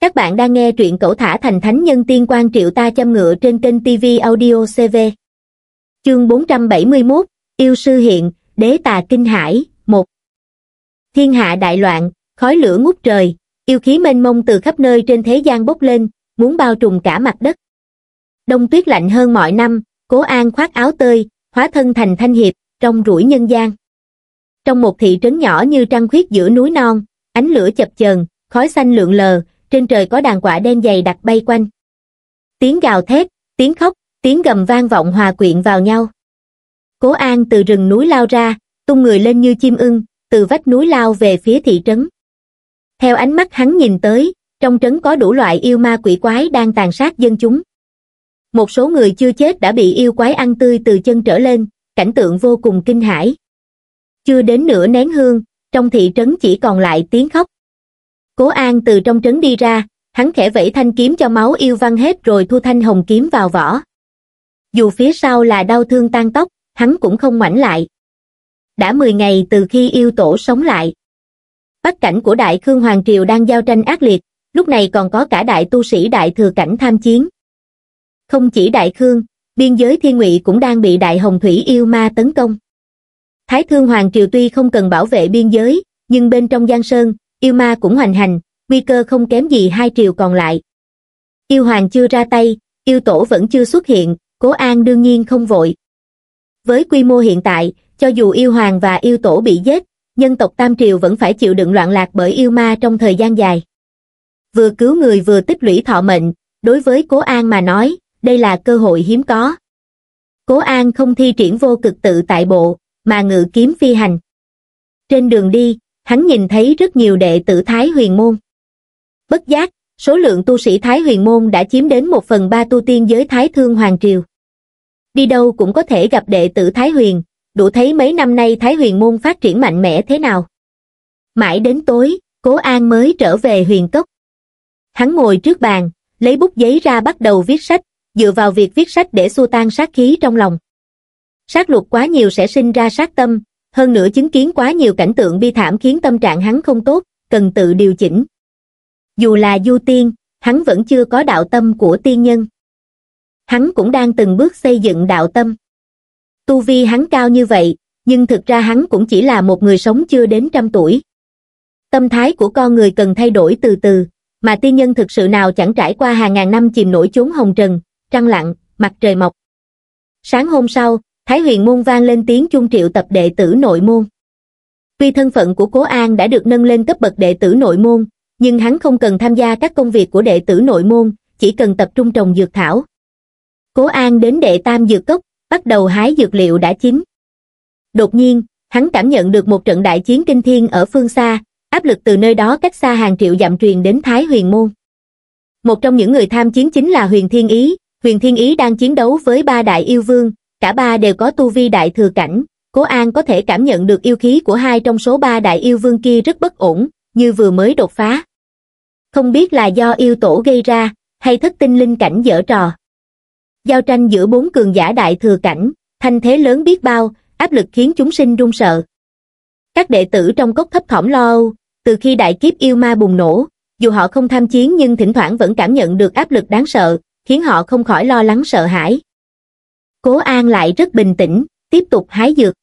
Các bạn đang nghe truyện cẩu thả thành thánh nhân tiên quan triệu ta châm ngựa trên kênh TV Audio CV. Chương 471, Yêu Sư Hiện, Đế Tà Kinh Hải, 1 Thiên hạ đại loạn, khói lửa ngút trời, yêu khí mênh mông từ khắp nơi trên thế gian bốc lên, muốn bao trùm cả mặt đất. Đông tuyết lạnh hơn mọi năm, cố an khoác áo tơi, hóa thân thành thanh hiệp, trong rủi nhân gian. Trong một thị trấn nhỏ như trăng khuyết giữa núi non, ánh lửa chập chờn, khói xanh lượn lờ, trên trời có đàn quả đen dày đặc bay quanh. Tiếng gào thét, tiếng khóc, tiếng gầm vang vọng hòa quyện vào nhau. Cố An từ rừng núi lao ra, tung người lên như chim ưng, từ vách núi lao về phía thị trấn. Theo ánh mắt hắn nhìn tới, trong trấn có đủ loại yêu ma quỷ quái đang tàn sát dân chúng. Một số người chưa chết đã bị yêu quái ăn tươi từ chân trở lên, cảnh tượng vô cùng kinh hãi. Chưa đến nửa nén hương, trong thị trấn chỉ còn lại tiếng khóc, cố an từ trong trấn đi ra hắn khẽ vẫy thanh kiếm cho máu yêu văng hết rồi thu thanh hồng kiếm vào vỏ dù phía sau là đau thương tan tóc hắn cũng không ngoảnh lại đã mười ngày từ khi yêu tổ sống lại bắc cảnh của đại khương hoàng triều đang giao tranh ác liệt lúc này còn có cả đại tu sĩ đại thừa cảnh tham chiến không chỉ đại khương biên giới thiên ngụy cũng đang bị đại hồng thủy yêu ma tấn công thái thương hoàng triều tuy không cần bảo vệ biên giới nhưng bên trong giang sơn yêu ma cũng hoành hành, nguy cơ không kém gì hai triều còn lại. Yêu hoàng chưa ra tay, yêu tổ vẫn chưa xuất hiện, Cố An đương nhiên không vội. Với quy mô hiện tại, cho dù yêu hoàng và yêu tổ bị giết, nhân tộc Tam Triều vẫn phải chịu đựng loạn lạc bởi yêu ma trong thời gian dài. Vừa cứu người vừa tích lũy thọ mệnh, đối với Cố An mà nói, đây là cơ hội hiếm có. Cố An không thi triển vô cực tự tại bộ, mà ngự kiếm phi hành. Trên đường đi, hắn nhìn thấy rất nhiều đệ tử Thái Huyền Môn. Bất giác, số lượng tu sĩ Thái Huyền Môn đã chiếm đến một phần ba tu tiên giới Thái Thương Hoàng Triều. Đi đâu cũng có thể gặp đệ tử Thái Huyền, đủ thấy mấy năm nay Thái Huyền Môn phát triển mạnh mẽ thế nào. Mãi đến tối, Cố An mới trở về huyền cốc. Hắn ngồi trước bàn, lấy bút giấy ra bắt đầu viết sách, dựa vào việc viết sách để xua tan sát khí trong lòng. Sát lục quá nhiều sẽ sinh ra sát tâm, hơn nữa chứng kiến quá nhiều cảnh tượng bi thảm khiến tâm trạng hắn không tốt, cần tự điều chỉnh. Dù là du tiên, hắn vẫn chưa có đạo tâm của tiên nhân. Hắn cũng đang từng bước xây dựng đạo tâm. Tu vi hắn cao như vậy, nhưng thực ra hắn cũng chỉ là một người sống chưa đến trăm tuổi. Tâm thái của con người cần thay đổi từ từ, mà tiên nhân thực sự nào chẳng trải qua hàng ngàn năm chìm nổi chốn hồng trần, trăng lặng, mặt trời mọc. Sáng hôm sau, thái huyền môn vang lên tiếng chung triệu tập đệ tử nội môn tuy thân phận của cố an đã được nâng lên cấp bậc đệ tử nội môn nhưng hắn không cần tham gia các công việc của đệ tử nội môn chỉ cần tập trung trồng dược thảo cố an đến đệ tam dược cốc bắt đầu hái dược liệu đã chín đột nhiên hắn cảm nhận được một trận đại chiến kinh thiên ở phương xa áp lực từ nơi đó cách xa hàng triệu dặm truyền đến thái huyền môn một trong những người tham chiến chính là huyền thiên ý huyền thiên ý đang chiến đấu với ba đại yêu vương cả ba đều có tu vi đại thừa cảnh, Cố An có thể cảm nhận được yêu khí của hai trong số ba đại yêu vương kia rất bất ổn, như vừa mới đột phá. Không biết là do yêu tổ gây ra, hay thất tinh linh cảnh dở trò. Giao tranh giữa bốn cường giả đại thừa cảnh, thanh thế lớn biết bao, áp lực khiến chúng sinh run sợ. Các đệ tử trong cốc thấp thỏm lo âu, từ khi đại kiếp yêu ma bùng nổ, dù họ không tham chiến nhưng thỉnh thoảng vẫn cảm nhận được áp lực đáng sợ, khiến họ không khỏi lo lắng sợ hãi. Cố An lại rất bình tĩnh, tiếp tục hái dược.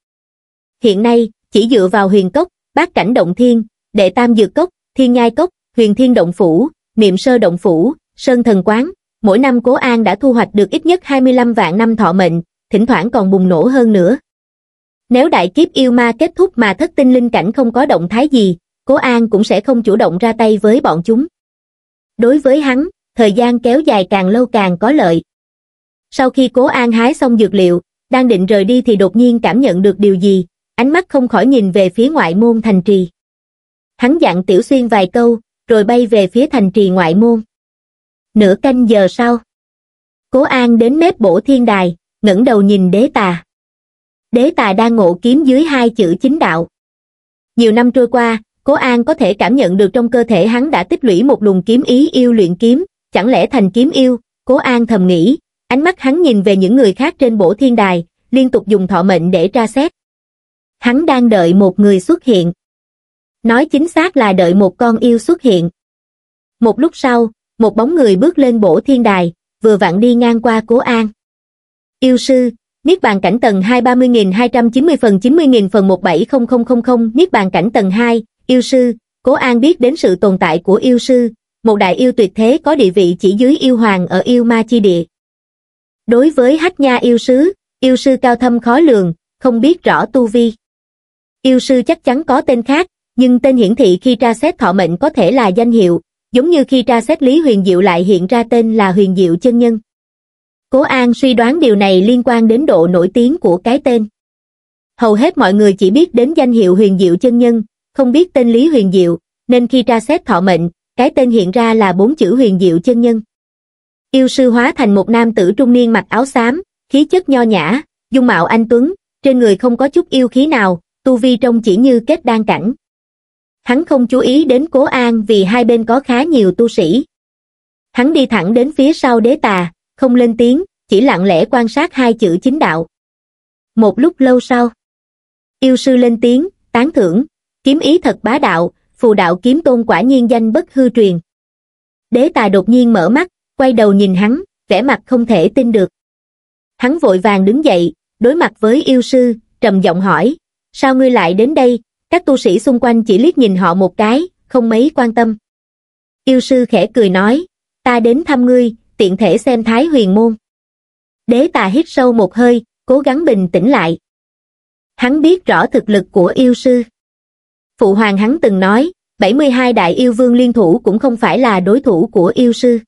Hiện nay, chỉ dựa vào huyền cốc, bát cảnh động thiên, đệ tam dược cốc, thiên nhai cốc, huyền thiên động phủ, niệm sơ động phủ, sơn thần quán, mỗi năm Cố An đã thu hoạch được ít nhất 25 vạn năm thọ mệnh, thỉnh thoảng còn bùng nổ hơn nữa. Nếu đại kiếp yêu ma kết thúc mà thất tinh linh cảnh không có động thái gì, Cố An cũng sẽ không chủ động ra tay với bọn chúng. Đối với hắn, thời gian kéo dài càng lâu càng có lợi sau khi cố an hái xong dược liệu đang định rời đi thì đột nhiên cảm nhận được điều gì ánh mắt không khỏi nhìn về phía ngoại môn thành trì hắn dặn tiểu xuyên vài câu rồi bay về phía thành trì ngoại môn nửa canh giờ sau cố an đến mép bổ thiên đài ngẩng đầu nhìn đế tà đế tà đang ngộ kiếm dưới hai chữ chính đạo nhiều năm trôi qua Cố An có thể cảm nhận được trong cơ thể hắn đã tích lũy một luồng kiếm ý yêu luyện kiếm, chẳng lẽ thành kiếm yêu, Cố An thầm nghĩ, ánh mắt hắn nhìn về những người khác trên bổ thiên đài, liên tục dùng thọ mệnh để tra xét. Hắn đang đợi một người xuất hiện. Nói chính xác là đợi một con yêu xuất hiện. Một lúc sau, một bóng người bước lên bổ thiên đài, vừa vặn đi ngang qua Cố An. Yêu sư, Niết bàn cảnh tầng 2 30.290 phần 90.000 phần 170000 Niết bàn cảnh tầng 2, yêu sư, Cố An biết đến sự tồn tại của yêu sư, một đại yêu tuyệt thế có địa vị chỉ dưới yêu hoàng ở yêu ma chi địa đối với hách nha yêu sứ, yêu sư cao thâm khó lường, không biết rõ tu vi. Yêu sư chắc chắn có tên khác, nhưng tên hiển thị khi tra xét thọ mệnh có thể là danh hiệu, giống như khi tra xét Lý Huyền Diệu lại hiện ra tên là Huyền Diệu Chân Nhân. Cố An suy đoán điều này liên quan đến độ nổi tiếng của cái tên. Hầu hết mọi người chỉ biết đến danh hiệu Huyền Diệu Chân Nhân, không biết tên Lý Huyền Diệu, nên khi tra xét thọ mệnh, cái tên hiện ra là bốn chữ Huyền Diệu Chân Nhân. Yêu sư hóa thành một nam tử trung niên mặc áo xám, khí chất nho nhã, dung mạo anh tuấn, trên người không có chút yêu khí nào, tu vi trông chỉ như kết đan cảnh. Hắn không chú ý đến Cố An vì hai bên có khá nhiều tu sĩ. Hắn đi thẳng đến phía sau đế tà, không lên tiếng, chỉ lặng lẽ quan sát hai chữ chính đạo. Một lúc lâu sau, yêu sư lên tiếng, tán thưởng, kiếm ý thật bá đạo, phù đạo kiếm tôn quả nhiên danh bất hư truyền. Đế tà đột nhiên mở mắt, quay đầu nhìn hắn, vẻ mặt không thể tin được. Hắn vội vàng đứng dậy, đối mặt với yêu sư, trầm giọng hỏi, sao ngươi lại đến đây, các tu sĩ xung quanh chỉ liếc nhìn họ một cái, không mấy quan tâm. Yêu sư khẽ cười nói, ta đến thăm ngươi, tiện thể xem thái huyền môn. Đế tà hít sâu một hơi, cố gắng bình tĩnh lại. Hắn biết rõ thực lực của yêu sư. Phụ hoàng hắn từng nói, 72 đại yêu vương liên thủ cũng không phải là đối thủ của yêu sư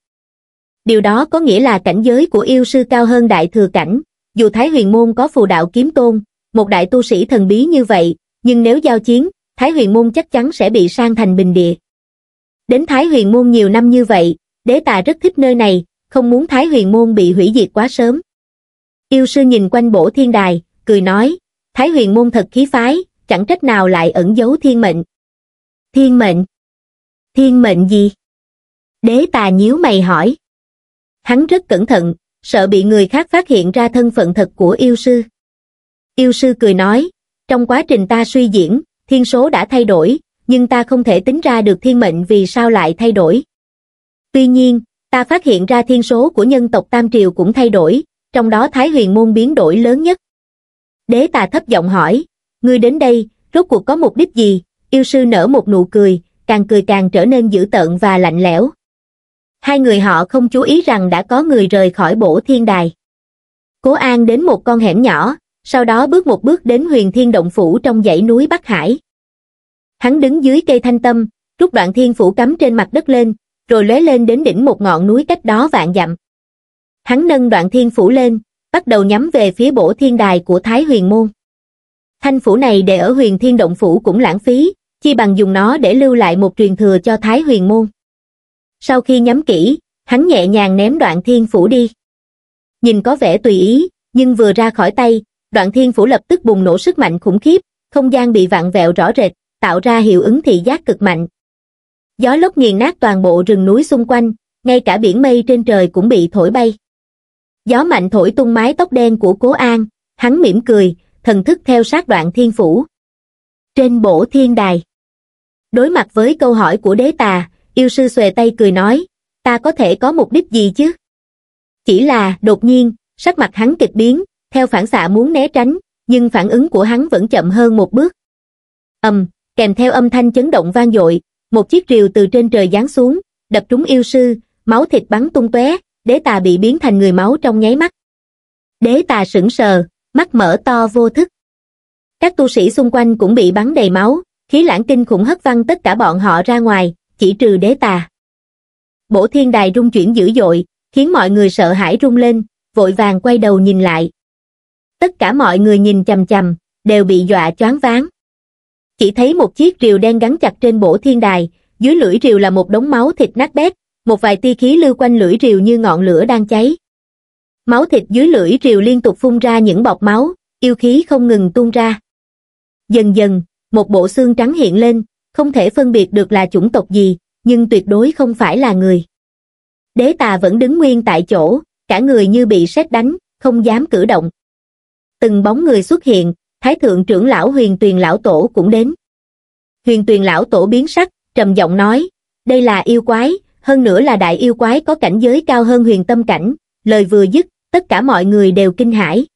điều đó có nghĩa là cảnh giới của yêu sư cao hơn đại thừa cảnh. Dù Thái Huyền Môn có phù đạo kiếm tôn, một đại tu sĩ thần bí như vậy, nhưng nếu giao chiến, Thái Huyền Môn chắc chắn sẽ bị sang thành bình địa. Đến Thái Huyền Môn nhiều năm như vậy, đế tà rất thích nơi này, không muốn Thái Huyền Môn bị hủy diệt quá sớm. Yêu sư nhìn quanh bổ thiên đài, cười nói, Thái Huyền Môn thật khí phái, chẳng trách nào lại ẩn giấu thiên mệnh. Thiên mệnh? Thiên mệnh gì? Đế tà nhíu mày hỏi hắn rất cẩn thận, sợ bị người khác phát hiện ra thân phận thật của yêu sư. Yêu sư cười nói, trong quá trình ta suy diễn, thiên số đã thay đổi, nhưng ta không thể tính ra được thiên mệnh vì sao lại thay đổi. Tuy nhiên, ta phát hiện ra thiên số của nhân tộc Tam Triều cũng thay đổi, trong đó Thái Huyền Môn biến đổi lớn nhất. Đế ta thấp giọng hỏi, ngươi đến đây, rốt cuộc có mục đích gì? Yêu sư nở một nụ cười, càng cười càng trở nên dữ tợn và lạnh lẽo hai người họ không chú ý rằng đã có người rời khỏi bổ thiên đài. Cố An đến một con hẻm nhỏ, sau đó bước một bước đến huyền thiên động phủ trong dãy núi Bắc Hải. Hắn đứng dưới cây thanh tâm, rút đoạn thiên phủ cắm trên mặt đất lên, rồi lóe lên đến đỉnh một ngọn núi cách đó vạn dặm. Hắn nâng đoạn thiên phủ lên, bắt đầu nhắm về phía bổ thiên đài của Thái Huyền Môn. Thanh phủ này để ở huyền thiên động phủ cũng lãng phí, chi bằng dùng nó để lưu lại một truyền thừa cho Thái Huyền Môn sau khi nhắm kỹ, hắn nhẹ nhàng ném đoạn thiên phủ đi. Nhìn có vẻ tùy ý, nhưng vừa ra khỏi tay, đoạn thiên phủ lập tức bùng nổ sức mạnh khủng khiếp, không gian bị vặn vẹo rõ rệt, tạo ra hiệu ứng thị giác cực mạnh. Gió lốc nghiền nát toàn bộ rừng núi xung quanh, ngay cả biển mây trên trời cũng bị thổi bay. Gió mạnh thổi tung mái tóc đen của Cố An, hắn mỉm cười, thần thức theo sát đoạn thiên phủ. Trên bổ thiên đài Đối mặt với câu hỏi của đế tà, Yêu sư xòe tay cười nói, ta có thể có mục đích gì chứ? Chỉ là, đột nhiên, sắc mặt hắn kịch biến, theo phản xạ muốn né tránh, nhưng phản ứng của hắn vẫn chậm hơn một bước. ầm, kèm theo âm thanh chấn động vang dội, một chiếc rìu từ trên trời giáng xuống, đập trúng yêu sư, máu thịt bắn tung tóe, đế tà bị biến thành người máu trong nháy mắt. Đế tà sững sờ, mắt mở to vô thức. Các tu sĩ xung quanh cũng bị bắn đầy máu, khí lãng kinh khủng hất văng tất cả bọn họ ra ngoài, chỉ trừ đế tà. Bổ thiên đài rung chuyển dữ dội, khiến mọi người sợ hãi rung lên, vội vàng quay đầu nhìn lại. Tất cả mọi người nhìn chầm chầm, đều bị dọa choáng váng. Chỉ thấy một chiếc rìu đen gắn chặt trên bổ thiên đài, dưới lưỡi rìu là một đống máu thịt nát bét, một vài tia khí lưu quanh lưỡi rìu như ngọn lửa đang cháy. Máu thịt dưới lưỡi rìu liên tục phun ra những bọt máu, yêu khí không ngừng tuôn ra. Dần dần, một bộ xương trắng hiện lên, không thể phân biệt được là chủng tộc gì, nhưng tuyệt đối không phải là người. Đế tà vẫn đứng nguyên tại chỗ, cả người như bị sét đánh, không dám cử động. Từng bóng người xuất hiện, Thái Thượng trưởng lão huyền tuyền lão tổ cũng đến. Huyền tuyền lão tổ biến sắc, trầm giọng nói, đây là yêu quái, hơn nữa là đại yêu quái có cảnh giới cao hơn huyền tâm cảnh, lời vừa dứt, tất cả mọi người đều kinh hãi.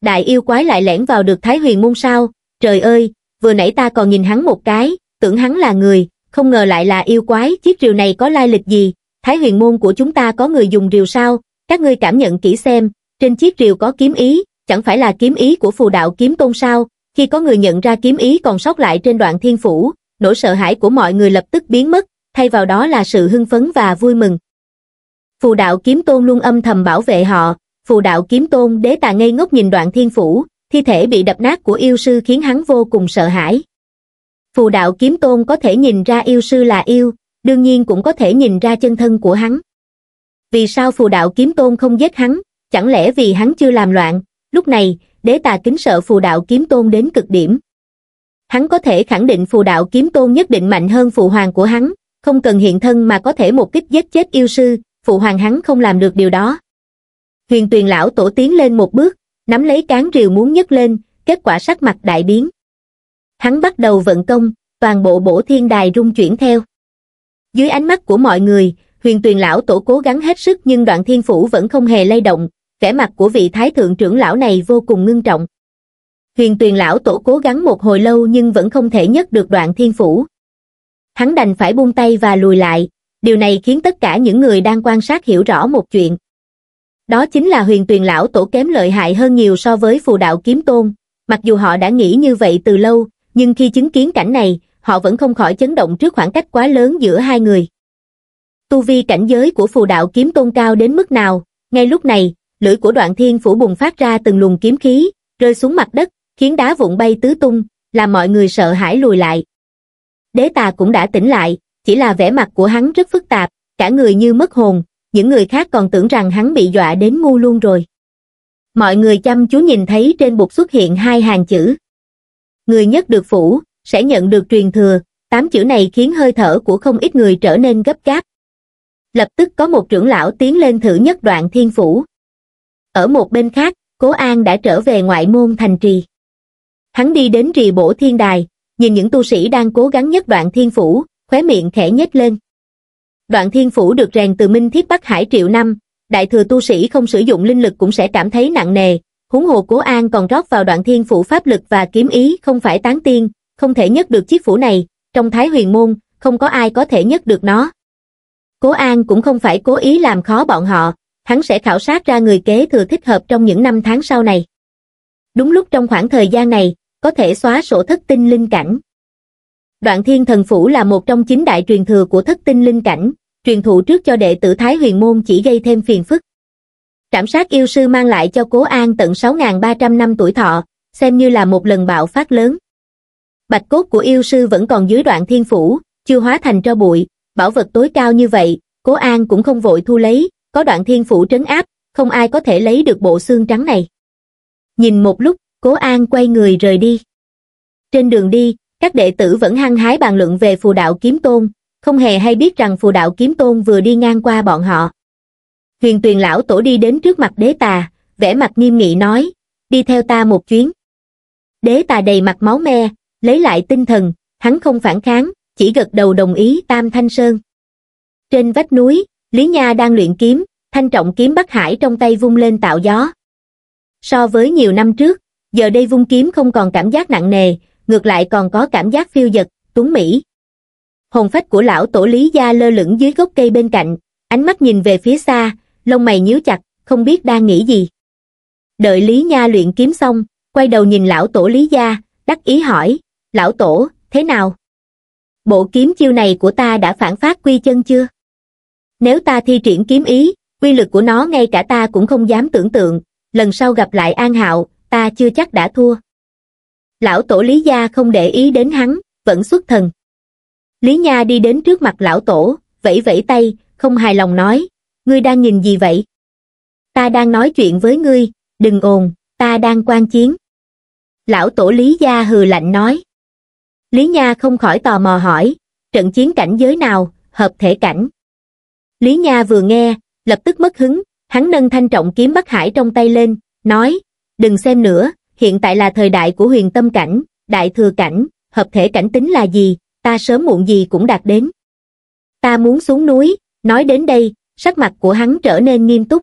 Đại yêu quái lại lẻn vào được Thái Huyền môn sao, trời ơi, vừa nãy ta còn nhìn hắn một cái, tưởng hắn là người, không ngờ lại là yêu quái, chiếc rìu này có lai lịch gì, thái huyền môn của chúng ta có người dùng rìu sao, các ngươi cảm nhận kỹ xem, trên chiếc rìu có kiếm ý, chẳng phải là kiếm ý của phù đạo kiếm tôn sao, khi có người nhận ra kiếm ý còn sót lại trên đoạn thiên phủ, nỗi sợ hãi của mọi người lập tức biến mất, thay vào đó là sự hưng phấn và vui mừng. Phù đạo kiếm tôn luôn âm thầm bảo vệ họ, phù đạo kiếm tôn đế tà ngây ngốc nhìn đoạn thiên phủ, thi thể bị đập nát của yêu sư khiến hắn vô cùng sợ hãi phù đạo kiếm tôn có thể nhìn ra yêu sư là yêu, đương nhiên cũng có thể nhìn ra chân thân của hắn. Vì sao phù đạo kiếm tôn không giết hắn, chẳng lẽ vì hắn chưa làm loạn, lúc này, đế tà kính sợ phù đạo kiếm tôn đến cực điểm. Hắn có thể khẳng định phù đạo kiếm tôn nhất định mạnh hơn phụ hoàng của hắn, không cần hiện thân mà có thể một kích giết chết yêu sư, phụ hoàng hắn không làm được điều đó. Huyền tuyền lão tổ tiến lên một bước, nắm lấy cán rìu muốn nhấc lên, kết quả sắc mặt đại biến hắn bắt đầu vận công, toàn bộ bổ thiên đài rung chuyển theo. Dưới ánh mắt của mọi người, huyền tuyền lão tổ cố gắng hết sức nhưng đoạn thiên phủ vẫn không hề lay động, vẻ mặt của vị thái thượng trưởng lão này vô cùng ngưng trọng. Huyền tuyền lão tổ cố gắng một hồi lâu nhưng vẫn không thể nhất được đoạn thiên phủ. Hắn đành phải buông tay và lùi lại, điều này khiến tất cả những người đang quan sát hiểu rõ một chuyện. Đó chính là huyền tuyền lão tổ kém lợi hại hơn nhiều so với phù đạo kiếm tôn, mặc dù họ đã nghĩ như vậy từ lâu, nhưng khi chứng kiến cảnh này họ vẫn không khỏi chấn động trước khoảng cách quá lớn giữa hai người tu vi cảnh giới của phù đạo kiếm tôn cao đến mức nào ngay lúc này lưỡi của đoạn thiên phủ bùng phát ra từng luồng kiếm khí rơi xuống mặt đất khiến đá vụn bay tứ tung làm mọi người sợ hãi lùi lại đế tà cũng đã tỉnh lại chỉ là vẻ mặt của hắn rất phức tạp cả người như mất hồn những người khác còn tưởng rằng hắn bị dọa đến ngu luôn rồi mọi người chăm chú nhìn thấy trên bục xuất hiện hai hàng chữ người nhất được phủ, sẽ nhận được truyền thừa, tám chữ này khiến hơi thở của không ít người trở nên gấp gáp. Lập tức có một trưởng lão tiến lên thử nhất đoạn thiên phủ. Ở một bên khác, Cố An đã trở về ngoại môn thành trì. Hắn đi đến trì bổ thiên đài, nhìn những tu sĩ đang cố gắng nhất đoạn thiên phủ, khóe miệng khẽ nhếch lên. Đoạn thiên phủ được rèn từ minh thiết Bắc Hải triệu năm, đại thừa tu sĩ không sử dụng linh lực cũng sẽ cảm thấy nặng nề, huống hồ cố an còn rót vào đoạn thiên phủ pháp lực và kiếm ý không phải tán tiên, không thể nhất được chiếc phủ này, trong thái huyền môn, không có ai có thể nhất được nó. Cố an cũng không phải cố ý làm khó bọn họ, hắn sẽ khảo sát ra người kế thừa thích hợp trong những năm tháng sau này. Đúng lúc trong khoảng thời gian này, có thể xóa sổ thất tinh linh cảnh. Đoạn thiên thần phủ là một trong chín đại truyền thừa của thất tinh linh cảnh, truyền thụ trước cho đệ tử Thái Huyền Môn chỉ gây thêm phiền phức. Trảm sát yêu sư mang lại cho Cố An tận 6.300 năm tuổi thọ, xem như là một lần bạo phát lớn. Bạch cốt của yêu sư vẫn còn dưới đoạn thiên phủ, chưa hóa thành tro bụi, bảo vật tối cao như vậy, Cố An cũng không vội thu lấy, có đoạn thiên phủ trấn áp, không ai có thể lấy được bộ xương trắng này. Nhìn một lúc, Cố An quay người rời đi. Trên đường đi, các đệ tử vẫn hăng hái bàn luận về phù đạo kiếm tôn, không hề hay biết rằng phù đạo kiếm tôn vừa đi ngang qua bọn họ huyền tuyền lão tổ đi đến trước mặt đế tà vẻ mặt nghiêm nghị nói đi theo ta một chuyến đế tà đầy mặt máu me lấy lại tinh thần hắn không phản kháng chỉ gật đầu đồng ý tam thanh sơn trên vách núi lý nha đang luyện kiếm thanh trọng kiếm bắc hải trong tay vung lên tạo gió so với nhiều năm trước giờ đây vung kiếm không còn cảm giác nặng nề ngược lại còn có cảm giác phiêu dật tuấn mỹ hồn phách của lão tổ lý gia lơ lửng dưới gốc cây bên cạnh ánh mắt nhìn về phía xa lông mày nhíu chặt, không biết đang nghĩ gì. Đợi Lý Nha luyện kiếm xong, quay đầu nhìn lão tổ Lý Gia, đắc ý hỏi, lão tổ, thế nào? Bộ kiếm chiêu này của ta đã phản phát quy chân chưa? Nếu ta thi triển kiếm ý, quy lực của nó ngay cả ta cũng không dám tưởng tượng, lần sau gặp lại An Hạo, ta chưa chắc đã thua. Lão tổ Lý Gia không để ý đến hắn, vẫn xuất thần. Lý Nha đi đến trước mặt lão tổ, vẫy vẫy tay, không hài lòng nói, ngươi đang nhìn gì vậy? Ta đang nói chuyện với ngươi, đừng ồn, ta đang quan chiến. Lão tổ Lý Gia hừ lạnh nói. Lý Nha không khỏi tò mò hỏi, trận chiến cảnh giới nào, hợp thể cảnh. Lý Nha vừa nghe, lập tức mất hứng, hắn nâng thanh trọng kiếm Bắc Hải trong tay lên, nói, đừng xem nữa, hiện tại là thời đại của huyền tâm cảnh, đại thừa cảnh, hợp thể cảnh tính là gì, ta sớm muộn gì cũng đạt đến. Ta muốn xuống núi, nói đến đây, sắc mặt của hắn trở nên nghiêm túc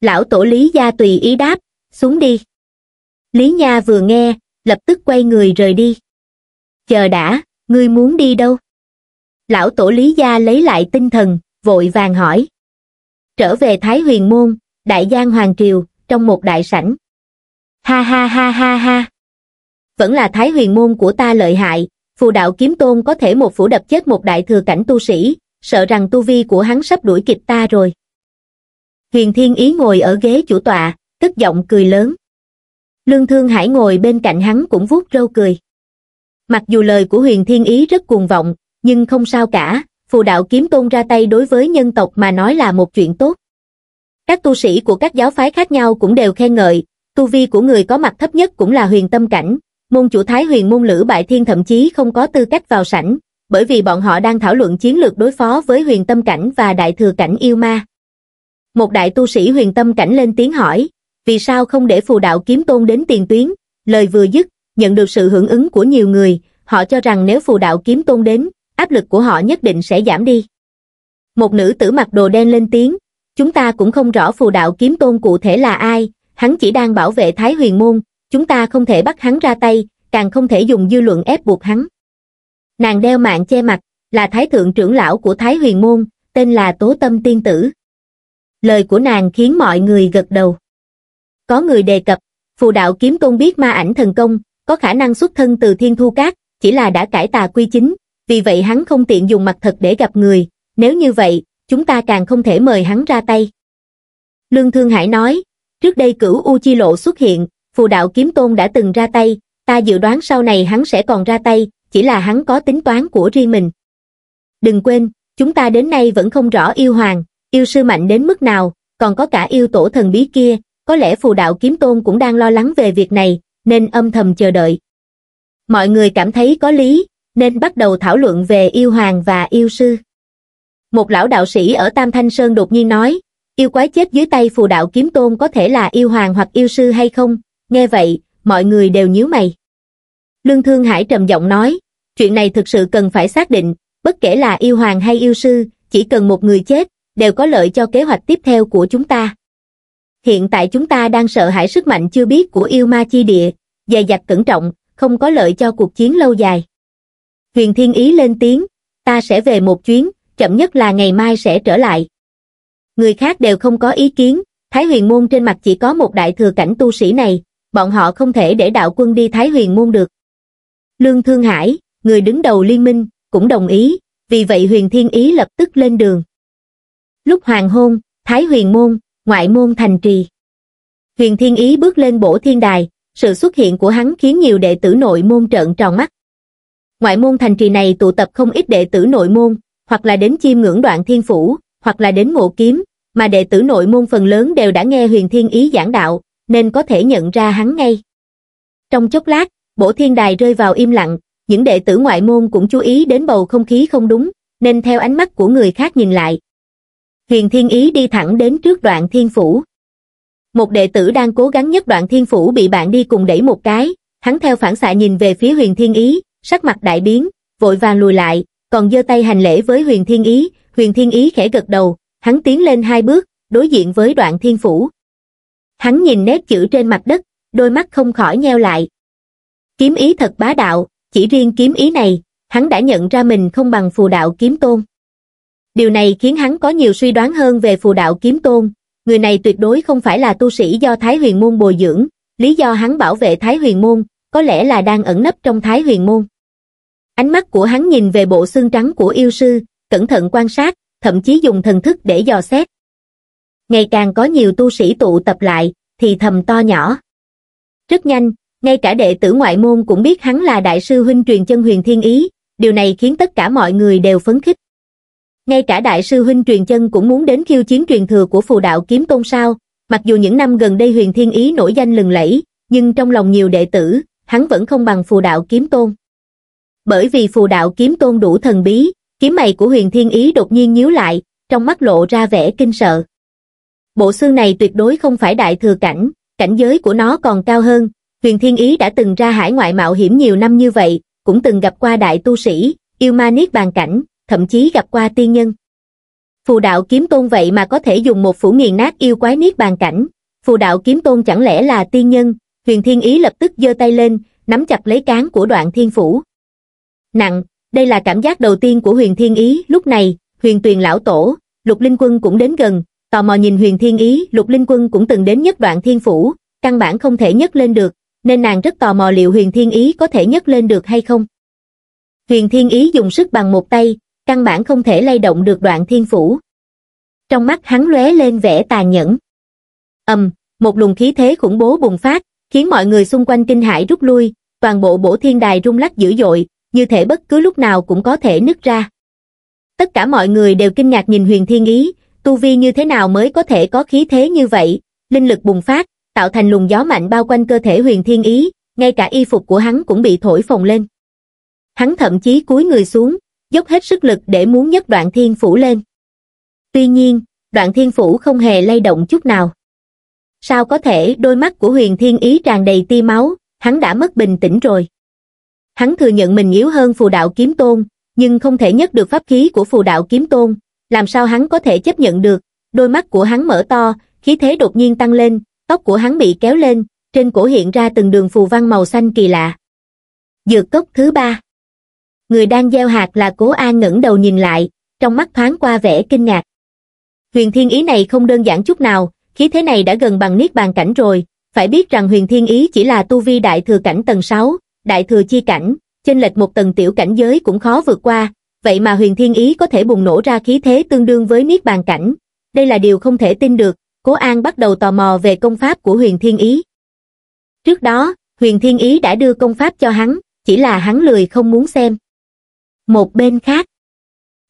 lão tổ lý gia tùy ý đáp xuống đi lý nha vừa nghe lập tức quay người rời đi chờ đã ngươi muốn đi đâu lão tổ lý gia lấy lại tinh thần vội vàng hỏi trở về thái huyền môn đại giang hoàng triều trong một đại sảnh ha ha ha ha ha vẫn là thái huyền môn của ta lợi hại phù đạo kiếm tôn có thể một phủ đập chết một đại thừa cảnh tu sĩ sợ rằng tu vi của hắn sắp đuổi kịp ta rồi. Huyền Thiên Ý ngồi ở ghế chủ tọa, tức giọng cười lớn. Lương Thương Hải ngồi bên cạnh hắn cũng vuốt râu cười. Mặc dù lời của Huyền Thiên Ý rất cuồng vọng, nhưng không sao cả, phù đạo kiếm tôn ra tay đối với nhân tộc mà nói là một chuyện tốt. Các tu sĩ của các giáo phái khác nhau cũng đều khen ngợi, tu vi của người có mặt thấp nhất cũng là huyền tâm cảnh, môn chủ thái huyền môn lữ bại thiên thậm chí không có tư cách vào sảnh, bởi vì bọn họ đang thảo luận chiến lược đối phó với huyền tâm cảnh và đại thừa cảnh yêu ma. Một đại tu sĩ huyền tâm cảnh lên tiếng hỏi, vì sao không để phù đạo kiếm tôn đến tiền tuyến, lời vừa dứt, nhận được sự hưởng ứng của nhiều người, họ cho rằng nếu phù đạo kiếm tôn đến, áp lực của họ nhất định sẽ giảm đi. Một nữ tử mặc đồ đen lên tiếng, chúng ta cũng không rõ phù đạo kiếm tôn cụ thể là ai, hắn chỉ đang bảo vệ Thái Huyền Môn, chúng ta không thể bắt hắn ra tay, càng không thể dùng dư luận ép buộc hắn nàng đeo mạng che mặt, là thái thượng trưởng lão của Thái Huyền Môn, tên là Tố Tâm Tiên Tử. Lời của nàng khiến mọi người gật đầu. Có người đề cập, phù đạo kiếm tôn biết ma ảnh thần công, có khả năng xuất thân từ thiên thu cát, chỉ là đã cải tà quy chính, vì vậy hắn không tiện dùng mặt thật để gặp người, nếu như vậy, chúng ta càng không thể mời hắn ra tay. Lương Thương Hải nói, trước đây cửu U Chi Lộ xuất hiện, phù đạo kiếm tôn đã từng ra tay, ta dự đoán sau này hắn sẽ còn ra tay, chỉ là hắn có tính toán của riêng mình. Đừng quên, chúng ta đến nay vẫn không rõ yêu hoàng, yêu sư mạnh đến mức nào, còn có cả yêu tổ thần bí kia, có lẽ phù đạo kiếm tôn cũng đang lo lắng về việc này, nên âm thầm chờ đợi. Mọi người cảm thấy có lý, nên bắt đầu thảo luận về yêu hoàng và yêu sư. Một lão đạo sĩ ở Tam Thanh Sơn đột nhiên nói, yêu quái chết dưới tay phù đạo kiếm tôn có thể là yêu hoàng hoặc yêu sư hay không, nghe vậy, mọi người đều nhíu mày. Lương Thương Hải trầm giọng nói, chuyện này thực sự cần phải xác định, bất kể là yêu hoàng hay yêu sư, chỉ cần một người chết, đều có lợi cho kế hoạch tiếp theo của chúng ta. Hiện tại chúng ta đang sợ hãi sức mạnh chưa biết của yêu ma chi địa, dè dặt cẩn trọng, không có lợi cho cuộc chiến lâu dài. Huyền Thiên Ý lên tiếng, ta sẽ về một chuyến, chậm nhất là ngày mai sẽ trở lại. Người khác đều không có ý kiến, Thái Huyền Môn trên mặt chỉ có một đại thừa cảnh tu sĩ này, bọn họ không thể để đạo quân đi Thái Huyền Môn được. Lương Thương Hải, người đứng đầu liên minh, cũng đồng ý, vì vậy huyền thiên ý lập tức lên đường. Lúc hoàng hôn, Thái huyền môn, ngoại môn thành trì. Huyền thiên ý bước lên bổ thiên đài, sự xuất hiện của hắn khiến nhiều đệ tử nội môn trợn tròn mắt. Ngoại môn thành trì này tụ tập không ít đệ tử nội môn, hoặc là đến chiêm ngưỡng đoạn thiên phủ, hoặc là đến ngộ kiếm, mà đệ tử nội môn phần lớn đều đã nghe huyền thiên ý giảng đạo, nên có thể nhận ra hắn ngay. Trong chốc lát, bổ thiên đài rơi vào im lặng, những đệ tử ngoại môn cũng chú ý đến bầu không khí không đúng, nên theo ánh mắt của người khác nhìn lại. Huyền Thiên Ý đi thẳng đến trước đoạn thiên phủ. Một đệ tử đang cố gắng nhất đoạn thiên phủ bị bạn đi cùng đẩy một cái, hắn theo phản xạ nhìn về phía huyền thiên ý, sắc mặt đại biến, vội vàng lùi lại, còn giơ tay hành lễ với huyền thiên ý, huyền thiên ý khẽ gật đầu, hắn tiến lên hai bước, đối diện với đoạn thiên phủ. Hắn nhìn nét chữ trên mặt đất, đôi mắt không khỏi nheo lại, Kiếm ý thật bá đạo, chỉ riêng kiếm ý này, hắn đã nhận ra mình không bằng phù đạo kiếm tôn. Điều này khiến hắn có nhiều suy đoán hơn về phù đạo kiếm tôn, người này tuyệt đối không phải là tu sĩ do Thái Huyền Môn bồi dưỡng, lý do hắn bảo vệ Thái Huyền Môn, có lẽ là đang ẩn nấp trong Thái Huyền Môn. Ánh mắt của hắn nhìn về bộ xương trắng của yêu sư, cẩn thận quan sát, thậm chí dùng thần thức để dò xét. Ngày càng có nhiều tu sĩ tụ tập lại, thì thầm to nhỏ. Rất nhanh, ngay cả đệ tử ngoại môn cũng biết hắn là đại sư huynh truyền chân huyền thiên ý, điều này khiến tất cả mọi người đều phấn khích. Ngay cả đại sư huynh truyền chân cũng muốn đến khiêu chiến truyền thừa của phù đạo kiếm tôn sao, mặc dù những năm gần đây huyền thiên ý nổi danh lừng lẫy, nhưng trong lòng nhiều đệ tử, hắn vẫn không bằng phù đạo kiếm tôn. Bởi vì phù đạo kiếm tôn đủ thần bí, kiếm mày của huyền thiên ý đột nhiên nhíu lại, trong mắt lộ ra vẻ kinh sợ. Bộ xương này tuyệt đối không phải đại thừa cảnh, cảnh giới của nó còn cao hơn, Huyền Thiên Ý đã từng ra hải ngoại mạo hiểm nhiều năm như vậy, cũng từng gặp qua đại tu sĩ, yêu ma niết bàn cảnh, thậm chí gặp qua tiên nhân. Phù đạo kiếm tôn vậy mà có thể dùng một phủ nghiền nát yêu quái niết bàn cảnh, phù đạo kiếm tôn chẳng lẽ là tiên nhân, Huyền Thiên Ý lập tức giơ tay lên, nắm chặt lấy cán của đoạn thiên phủ. Nặng, đây là cảm giác đầu tiên của Huyền Thiên Ý lúc này, Huyền Tuyền Lão Tổ, Lục Linh Quân cũng đến gần, tò mò nhìn Huyền Thiên Ý, Lục Linh Quân cũng từng đến nhất đoạn thiên phủ, căn bản không thể nhấc lên được, nên nàng rất tò mò liệu huyền thiên ý có thể nhấc lên được hay không. Huyền thiên ý dùng sức bằng một tay, căn bản không thể lay động được đoạn thiên phủ. Trong mắt hắn lóe lên vẻ tàn nhẫn. ầm, um, một luồng khí thế khủng bố bùng phát, khiến mọi người xung quanh kinh hãi rút lui, toàn bộ bổ thiên đài rung lắc dữ dội, như thể bất cứ lúc nào cũng có thể nứt ra. Tất cả mọi người đều kinh ngạc nhìn huyền thiên ý, tu vi như thế nào mới có thể có khí thế như vậy, linh lực bùng phát, tạo thành luồng gió mạnh bao quanh cơ thể huyền thiên ý, ngay cả y phục của hắn cũng bị thổi phồng lên. Hắn thậm chí cúi người xuống, dốc hết sức lực để muốn nhấc đoạn thiên phủ lên. Tuy nhiên, đoạn thiên phủ không hề lay động chút nào. Sao có thể đôi mắt của huyền thiên ý tràn đầy tia máu, hắn đã mất bình tĩnh rồi. Hắn thừa nhận mình yếu hơn phù đạo kiếm tôn, nhưng không thể nhấc được pháp khí của phù đạo kiếm tôn, làm sao hắn có thể chấp nhận được, đôi mắt của hắn mở to, khí thế đột nhiên tăng lên, tóc của hắn bị kéo lên, trên cổ hiện ra từng đường phù văn màu xanh kỳ lạ. Dược cốc thứ ba Người đang gieo hạt là Cố An ngẩng đầu nhìn lại, trong mắt thoáng qua vẻ kinh ngạc. Huyền Thiên Ý này không đơn giản chút nào, khí thế này đã gần bằng niết bàn cảnh rồi, phải biết rằng Huyền Thiên Ý chỉ là tu vi đại thừa cảnh tầng 6, đại thừa chi cảnh, trên lệch một tầng tiểu cảnh giới cũng khó vượt qua, vậy mà Huyền Thiên Ý có thể bùng nổ ra khí thế tương đương với niết bàn cảnh. Đây là điều không thể tin được, Cố An bắt đầu tò mò về công pháp của huyền thiên ý. Trước đó, huyền thiên ý đã đưa công pháp cho hắn, chỉ là hắn lười không muốn xem. Một bên khác.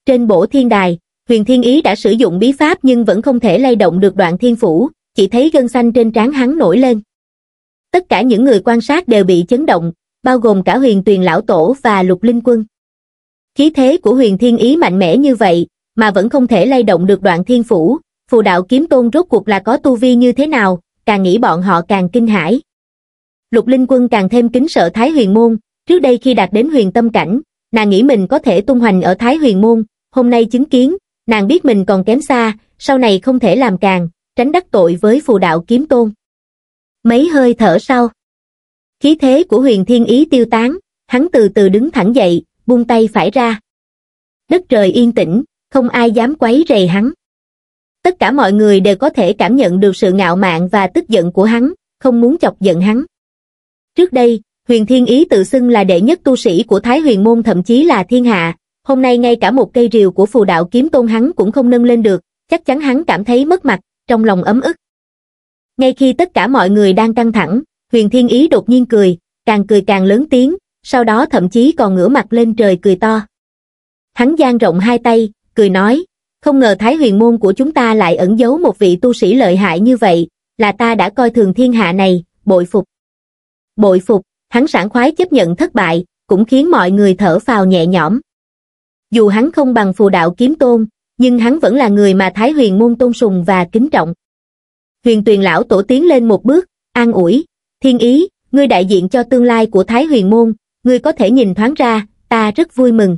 Trên bổ thiên đài, huyền thiên ý đã sử dụng bí pháp nhưng vẫn không thể lay động được đoạn thiên phủ, chỉ thấy gân xanh trên trán hắn nổi lên. Tất cả những người quan sát đều bị chấn động, bao gồm cả huyền tuyền lão tổ và lục linh quân. Khí thế của huyền thiên ý mạnh mẽ như vậy, mà vẫn không thể lay động được đoạn thiên phủ, phù đạo kiếm tôn rốt cuộc là có tu vi như thế nào, càng nghĩ bọn họ càng kinh hãi. Lục Linh Quân càng thêm kính sợ Thái Huyền Môn, trước đây khi đạt đến huyền tâm cảnh, nàng nghĩ mình có thể tung hoành ở Thái Huyền Môn, hôm nay chứng kiến, nàng biết mình còn kém xa, sau này không thể làm càng, tránh đắc tội với phù đạo kiếm tôn. Mấy hơi thở sau, khí thế của huyền thiên ý tiêu tán, hắn từ từ đứng thẳng dậy, buông tay phải ra. Đất trời yên tĩnh, không ai dám quấy rầy hắn tất cả mọi người đều có thể cảm nhận được sự ngạo mạn và tức giận của hắn không muốn chọc giận hắn trước đây huyền thiên ý tự xưng là đệ nhất tu sĩ của thái huyền môn thậm chí là thiên hạ hôm nay ngay cả một cây rìu của phù đạo kiếm tôn hắn cũng không nâng lên được chắc chắn hắn cảm thấy mất mặt trong lòng ấm ức ngay khi tất cả mọi người đang căng thẳng huyền thiên ý đột nhiên cười càng cười càng lớn tiếng sau đó thậm chí còn ngửa mặt lên trời cười to hắn dang rộng hai tay cười nói không ngờ Thái huyền môn của chúng ta lại ẩn giấu một vị tu sĩ lợi hại như vậy, là ta đã coi thường thiên hạ này, bội phục. Bội phục, hắn sảng khoái chấp nhận thất bại, cũng khiến mọi người thở phào nhẹ nhõm. Dù hắn không bằng phù đạo kiếm tôn, nhưng hắn vẫn là người mà Thái huyền môn tôn sùng và kính trọng. Huyền tuyền lão tổ tiến lên một bước, an ủi, thiên ý, ngươi đại diện cho tương lai của Thái huyền môn, ngươi có thể nhìn thoáng ra, ta rất vui mừng.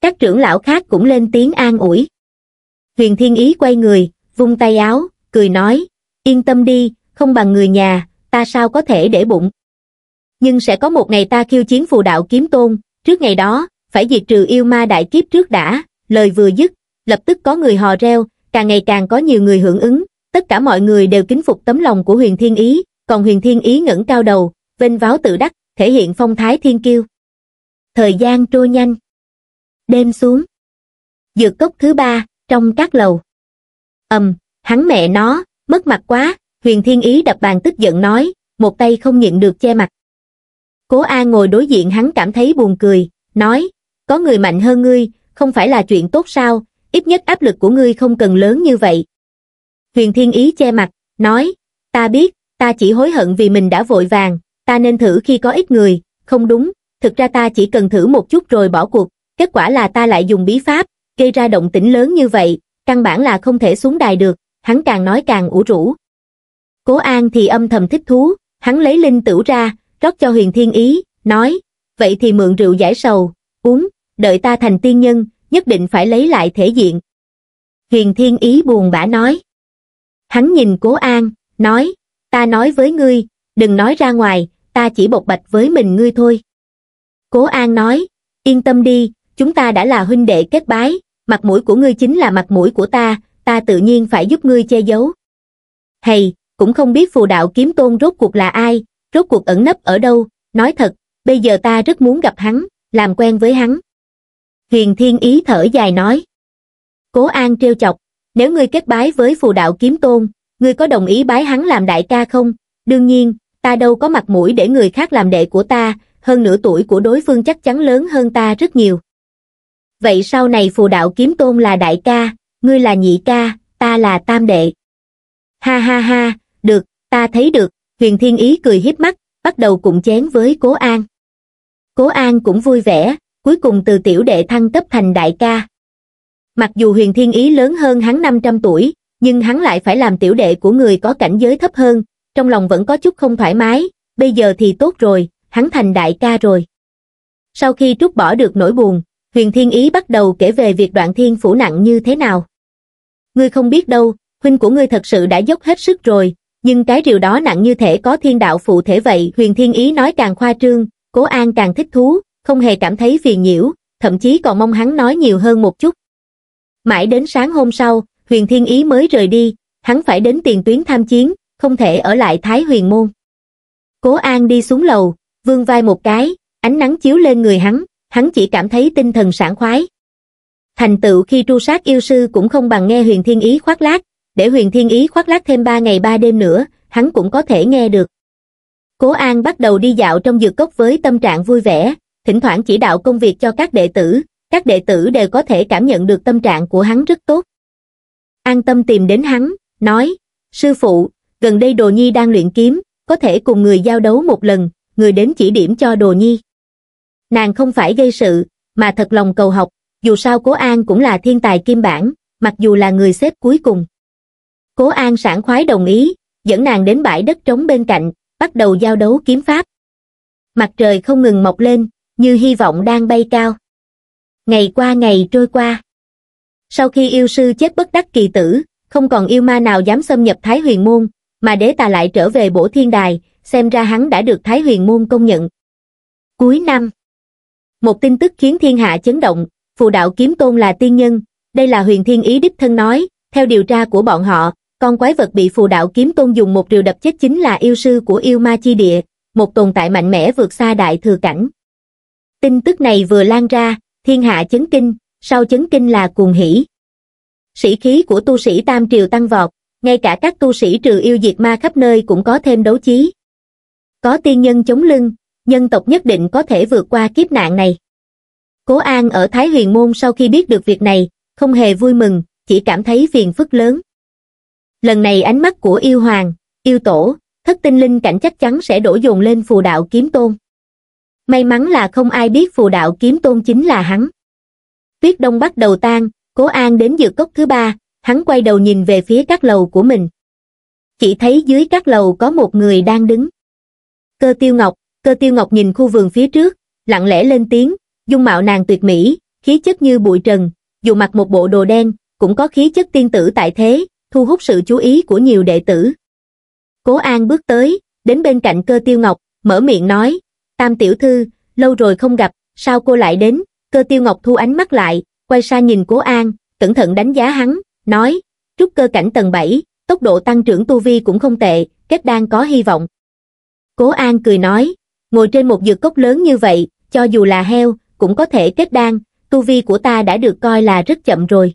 Các trưởng lão khác cũng lên tiếng an ủi. Huyền Thiên Ý quay người, vung tay áo, cười nói, yên tâm đi, không bằng người nhà, ta sao có thể để bụng. Nhưng sẽ có một ngày ta khiêu chiến phù đạo kiếm tôn, trước ngày đó, phải diệt trừ yêu ma đại kiếp trước đã, lời vừa dứt, lập tức có người hò reo, càng ngày càng có nhiều người hưởng ứng, tất cả mọi người đều kính phục tấm lòng của Huyền Thiên Ý, còn Huyền Thiên Ý ngẩng cao đầu, vênh váo tự đắc, thể hiện phong thái thiên kiêu. Thời gian trôi nhanh. Đêm xuống. Dược cốc thứ ba, trong các lầu ầm hắn mẹ nó mất mặt quá huyền thiên ý đập bàn tức giận nói một tay không nhịn được che mặt cố a ngồi đối diện hắn cảm thấy buồn cười nói có người mạnh hơn ngươi không phải là chuyện tốt sao ít nhất áp lực của ngươi không cần lớn như vậy huyền thiên ý che mặt nói ta biết ta chỉ hối hận vì mình đã vội vàng ta nên thử khi có ít người không đúng thực ra ta chỉ cần thử một chút rồi bỏ cuộc kết quả là ta lại dùng bí pháp gây ra động tĩnh lớn như vậy, căn bản là không thể xuống đài được, hắn càng nói càng ủ rũ. Cố An thì âm thầm thích thú, hắn lấy linh tửu ra, rót cho huyền thiên ý, nói, vậy thì mượn rượu giải sầu, uống, đợi ta thành tiên nhân, nhất định phải lấy lại thể diện. Huyền thiên ý buồn bã nói. Hắn nhìn cố An, nói, ta nói với ngươi, đừng nói ra ngoài, ta chỉ bộc bạch với mình ngươi thôi. Cố An nói, yên tâm đi, chúng ta đã là huynh đệ kết bái, mặt mũi của ngươi chính là mặt mũi của ta, ta tự nhiên phải giúp ngươi che giấu. Hay, cũng không biết phù đạo kiếm tôn rốt cuộc là ai, rốt cuộc ẩn nấp ở đâu, nói thật, bây giờ ta rất muốn gặp hắn, làm quen với hắn. Huyền Thiên Ý thở dài nói. Cố An trêu chọc, nếu ngươi kết bái với phù đạo kiếm tôn, ngươi có đồng ý bái hắn làm đại ca không? Đương nhiên, ta đâu có mặt mũi để người khác làm đệ của ta, hơn nửa tuổi của đối phương chắc chắn lớn hơn ta rất nhiều vậy sau này phù đạo kiếm tôn là đại ca ngươi là nhị ca ta là tam đệ ha ha ha được ta thấy được huyền thiên ý cười hiếp mắt bắt đầu cụng chén với cố an cố an cũng vui vẻ cuối cùng từ tiểu đệ thăng cấp thành đại ca mặc dù huyền thiên ý lớn hơn hắn năm trăm tuổi nhưng hắn lại phải làm tiểu đệ của người có cảnh giới thấp hơn trong lòng vẫn có chút không thoải mái bây giờ thì tốt rồi hắn thành đại ca rồi sau khi trút bỏ được nỗi buồn Huyền Thiên Ý bắt đầu kể về việc đoạn thiên phủ nặng như thế nào. Ngươi không biết đâu, huynh của ngươi thật sự đã dốc hết sức rồi, nhưng cái điều đó nặng như thể có thiên đạo phụ thể vậy. Huyền Thiên Ý nói càng khoa trương, Cố An càng thích thú, không hề cảm thấy phiền nhiễu, thậm chí còn mong hắn nói nhiều hơn một chút. Mãi đến sáng hôm sau, Huyền Thiên Ý mới rời đi, hắn phải đến tiền tuyến tham chiến, không thể ở lại Thái Huyền Môn. Cố An đi xuống lầu, vương vai một cái, ánh nắng chiếu lên người hắn, hắn chỉ cảm thấy tinh thần sảng khoái. Thành tựu khi tru sát yêu sư cũng không bằng nghe huyền thiên ý khoác lác, để huyền thiên ý khoác lác thêm ba ngày ba đêm nữa, hắn cũng có thể nghe được. Cố An bắt đầu đi dạo trong dược cốc với tâm trạng vui vẻ, thỉnh thoảng chỉ đạo công việc cho các đệ tử, các đệ tử đều có thể cảm nhận được tâm trạng của hắn rất tốt. An tâm tìm đến hắn, nói, sư phụ, gần đây Đồ Nhi đang luyện kiếm, có thể cùng người giao đấu một lần, người đến chỉ điểm cho Đồ Nhi nàng không phải gây sự, mà thật lòng cầu học, dù sao Cố An cũng là thiên tài kim bản, mặc dù là người xếp cuối cùng. Cố An sảng khoái đồng ý, dẫn nàng đến bãi đất trống bên cạnh, bắt đầu giao đấu kiếm pháp. Mặt trời không ngừng mọc lên, như hy vọng đang bay cao. Ngày qua ngày trôi qua. Sau khi yêu sư chết bất đắc kỳ tử, không còn yêu ma nào dám xâm nhập Thái Huyền Môn, mà đế tà lại trở về bổ thiên đài, xem ra hắn đã được Thái Huyền Môn công nhận. Cuối năm một tin tức khiến thiên hạ chấn động phù đạo kiếm tôn là tiên nhân đây là huyền thiên ý đích thân nói theo điều tra của bọn họ con quái vật bị phù đạo kiếm tôn dùng một điều đập chết chính là yêu sư của yêu ma chi địa một tồn tại mạnh mẽ vượt xa đại thừa cảnh tin tức này vừa lan ra thiên hạ chấn kinh sau chấn kinh là cuồng hỉ sĩ khí của tu sĩ tam triều tăng vọt ngay cả các tu sĩ trừ yêu diệt ma khắp nơi cũng có thêm đấu chí có tiên nhân chống lưng nhân tộc nhất định có thể vượt qua kiếp nạn này. Cố An ở Thái Huyền Môn sau khi biết được việc này, không hề vui mừng, chỉ cảm thấy phiền phức lớn. Lần này ánh mắt của yêu hoàng, yêu tổ, thất tinh linh cảnh chắc chắn sẽ đổ dồn lên phù đạo kiếm tôn. May mắn là không ai biết phù đạo kiếm tôn chính là hắn. Tuyết đông bắt đầu tan, cố an đến dược cốc thứ ba, hắn quay đầu nhìn về phía các lầu của mình. Chỉ thấy dưới các lầu có một người đang đứng. Cơ tiêu ngọc, cơ tiêu ngọc nhìn khu vườn phía trước, lặng lẽ lên tiếng, dung mạo nàng tuyệt mỹ, khí chất như bụi trần, dù mặc một bộ đồ đen, cũng có khí chất tiên tử tại thế, thu hút sự chú ý của nhiều đệ tử. Cố An bước tới, đến bên cạnh cơ tiêu ngọc, mở miệng nói, Tam tiểu thư, lâu rồi không gặp, sao cô lại đến, cơ tiêu ngọc thu ánh mắt lại, quay xa nhìn cố An, cẩn thận đánh giá hắn, nói, trúc cơ cảnh tầng 7, tốc độ tăng trưởng tu vi cũng không tệ, kết đang có hy vọng. Cố An cười nói, ngồi trên một dược cốc lớn như vậy, cho dù là heo, cũng có thể kết đan, tu vi của ta đã được coi là rất chậm rồi.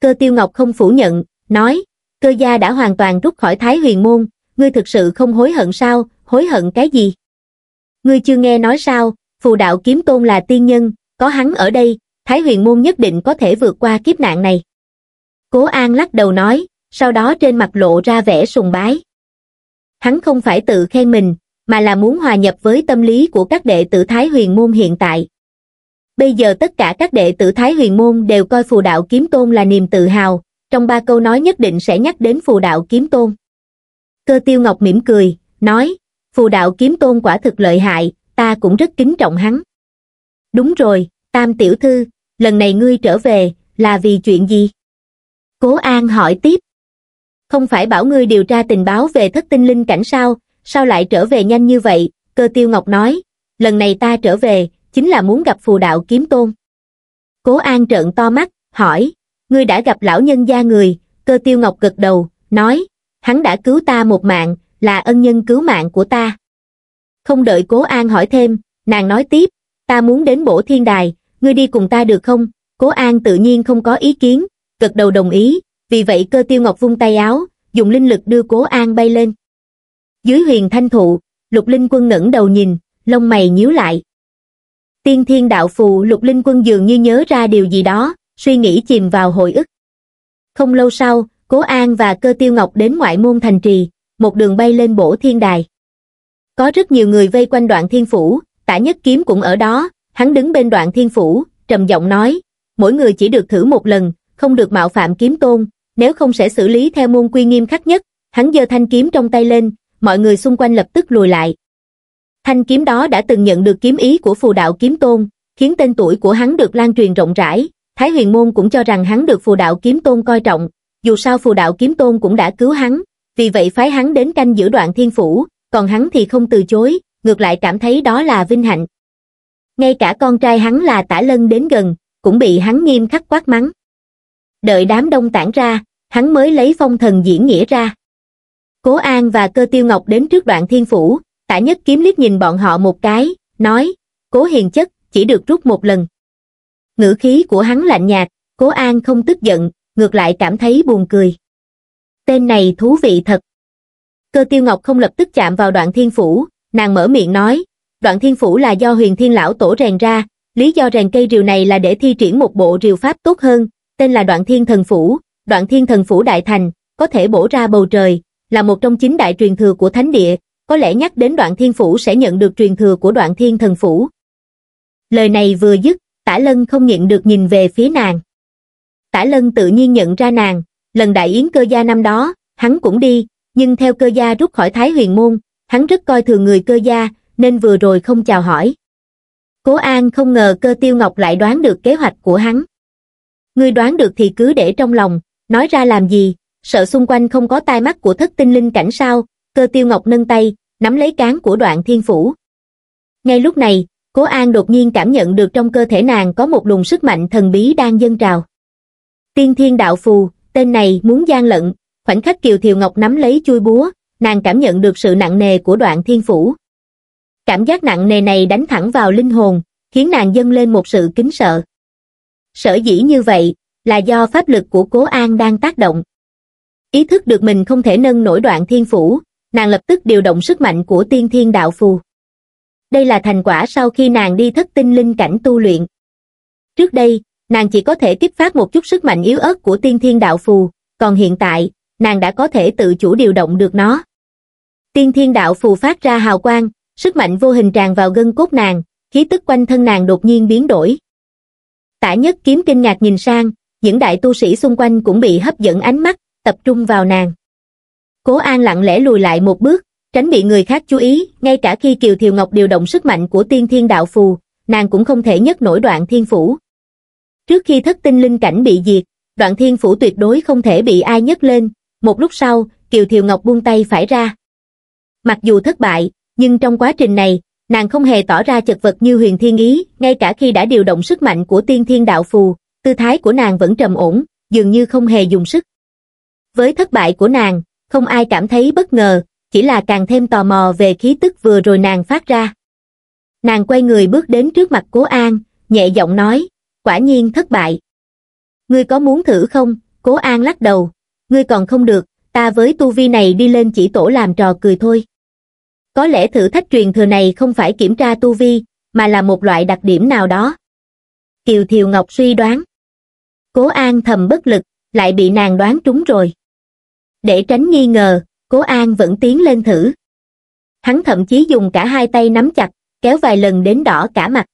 Cơ tiêu ngọc không phủ nhận, nói, cơ gia đã hoàn toàn rút khỏi thái huyền môn, ngươi thực sự không hối hận sao, hối hận cái gì? Ngươi chưa nghe nói sao, phù đạo kiếm tôn là tiên nhân, có hắn ở đây, thái huyền môn nhất định có thể vượt qua kiếp nạn này. Cố An lắc đầu nói, sau đó trên mặt lộ ra vẻ sùng bái. Hắn không phải tự khen mình, mà là muốn hòa nhập với tâm lý của các đệ tử Thái Huyền Môn hiện tại. Bây giờ tất cả các đệ tử Thái Huyền Môn đều coi phù đạo kiếm tôn là niềm tự hào, trong ba câu nói nhất định sẽ nhắc đến phù đạo kiếm tôn. Cơ tiêu ngọc mỉm cười, nói, phù đạo kiếm tôn quả thực lợi hại, ta cũng rất kính trọng hắn. Đúng rồi, tam tiểu thư, lần này ngươi trở về, là vì chuyện gì? Cố An hỏi tiếp. Không phải bảo ngươi điều tra tình báo về thất tinh linh cảnh sao, sao lại trở về nhanh như vậy cơ tiêu ngọc nói lần này ta trở về chính là muốn gặp phù đạo kiếm tôn cố an trợn to mắt hỏi ngươi đã gặp lão nhân gia người cơ tiêu ngọc gật đầu nói hắn đã cứu ta một mạng là ân nhân cứu mạng của ta không đợi cố an hỏi thêm nàng nói tiếp ta muốn đến bổ thiên đài ngươi đi cùng ta được không cố an tự nhiên không có ý kiến gật đầu đồng ý vì vậy cơ tiêu ngọc vung tay áo dùng linh lực đưa cố an bay lên dưới huyền thanh thụ, lục linh quân ngẩng đầu nhìn, lông mày nhíu lại. Tiên thiên đạo phù lục linh quân dường như nhớ ra điều gì đó, suy nghĩ chìm vào hồi ức. Không lâu sau, Cố An và Cơ Tiêu Ngọc đến ngoại môn thành trì, một đường bay lên bổ thiên đài. Có rất nhiều người vây quanh đoạn thiên phủ, tả nhất kiếm cũng ở đó, hắn đứng bên đoạn thiên phủ, trầm giọng nói, mỗi người chỉ được thử một lần, không được mạo phạm kiếm tôn, nếu không sẽ xử lý theo môn quy nghiêm khắc nhất, hắn giơ thanh kiếm trong tay lên, mọi người xung quanh lập tức lùi lại. Thanh kiếm đó đã từng nhận được kiếm ý của phù đạo kiếm tôn, khiến tên tuổi của hắn được lan truyền rộng rãi, Thái Huyền Môn cũng cho rằng hắn được phù đạo kiếm tôn coi trọng, dù sao phù đạo kiếm tôn cũng đã cứu hắn, vì vậy phái hắn đến canh giữ đoạn thiên phủ, còn hắn thì không từ chối, ngược lại cảm thấy đó là vinh hạnh. Ngay cả con trai hắn là tả lân đến gần, cũng bị hắn nghiêm khắc quát mắng. Đợi đám đông tản ra, hắn mới lấy phong thần diễn nghĩa ra. Cố An và cơ tiêu ngọc đến trước đoạn thiên phủ, tả nhất kiếm liếc nhìn bọn họ một cái, nói, cố hiền chất, chỉ được rút một lần. Ngữ khí của hắn lạnh nhạt, cố An không tức giận, ngược lại cảm thấy buồn cười. Tên này thú vị thật. Cơ tiêu ngọc không lập tức chạm vào đoạn thiên phủ, nàng mở miệng nói, đoạn thiên phủ là do huyền thiên lão tổ rèn ra, lý do rèn cây rìu này là để thi triển một bộ rìu pháp tốt hơn, tên là đoạn thiên thần phủ, đoạn thiên thần phủ đại thành, có thể bổ ra bầu trời, là một trong chín đại truyền thừa của thánh địa, có lẽ nhắc đến đoạn thiên phủ sẽ nhận được truyền thừa của đoạn thiên thần phủ. Lời này vừa dứt, tả lân không nhịn được nhìn về phía nàng. Tả lân tự nhiên nhận ra nàng, lần đại yến cơ gia năm đó, hắn cũng đi, nhưng theo cơ gia rút khỏi thái huyền môn, hắn rất coi thường người cơ gia, nên vừa rồi không chào hỏi. Cố An không ngờ cơ tiêu ngọc lại đoán được kế hoạch của hắn. Ngươi đoán được thì cứ để trong lòng, nói ra làm gì, sợ xung quanh không có tai mắt của thất tinh linh cảnh sao, cơ tiêu ngọc nâng tay, nắm lấy cán của đoạn thiên phủ. Ngay lúc này, Cố An đột nhiên cảm nhận được trong cơ thể nàng có một luồng sức mạnh thần bí đang dâng trào. Tiên thiên đạo phù, tên này muốn gian lận, khoảnh khắc Kiều Thiều Ngọc nắm lấy chui búa, nàng cảm nhận được sự nặng nề của đoạn thiên phủ. Cảm giác nặng nề này đánh thẳng vào linh hồn, khiến nàng dâng lên một sự kính sợ. Sở dĩ như vậy, là do pháp lực của Cố An đang tác động. Ý thức được mình không thể nâng nổi đoạn thiên phủ, nàng lập tức điều động sức mạnh của tiên thiên đạo phù. Đây là thành quả sau khi nàng đi thất tinh linh cảnh tu luyện. Trước đây, nàng chỉ có thể kích phát một chút sức mạnh yếu ớt của tiên thiên đạo phù, còn hiện tại, nàng đã có thể tự chủ điều động được nó. Tiên thiên đạo phù phát ra hào quang, sức mạnh vô hình tràn vào gân cốt nàng, khí tức quanh thân nàng đột nhiên biến đổi. Tả nhất kiếm kinh ngạc nhìn sang, những đại tu sĩ xung quanh cũng bị hấp dẫn ánh mắt, tập trung vào nàng cố an lặng lẽ lùi lại một bước tránh bị người khác chú ý ngay cả khi kiều thiều ngọc điều động sức mạnh của tiên thiên đạo phù nàng cũng không thể nhấc nổi đoạn thiên phủ trước khi thất tinh linh cảnh bị diệt đoạn thiên phủ tuyệt đối không thể bị ai nhấc lên một lúc sau kiều thiều ngọc buông tay phải ra mặc dù thất bại nhưng trong quá trình này nàng không hề tỏ ra chật vật như huyền thiên ý ngay cả khi đã điều động sức mạnh của tiên thiên đạo phù tư thái của nàng vẫn trầm ổn dường như không hề dùng sức với thất bại của nàng, không ai cảm thấy bất ngờ, chỉ là càng thêm tò mò về khí tức vừa rồi nàng phát ra. Nàng quay người bước đến trước mặt Cố An, nhẹ giọng nói, quả nhiên thất bại. Ngươi có muốn thử không? Cố An lắc đầu, ngươi còn không được, ta với tu vi này đi lên chỉ tổ làm trò cười thôi. Có lẽ thử thách truyền thừa này không phải kiểm tra tu vi, mà là một loại đặc điểm nào đó. Kiều Thiều Ngọc suy đoán. Cố An thầm bất lực, lại bị nàng đoán trúng rồi. Để tránh nghi ngờ, Cố An vẫn tiến lên thử. Hắn thậm chí dùng cả hai tay nắm chặt, kéo vài lần đến đỏ cả mặt.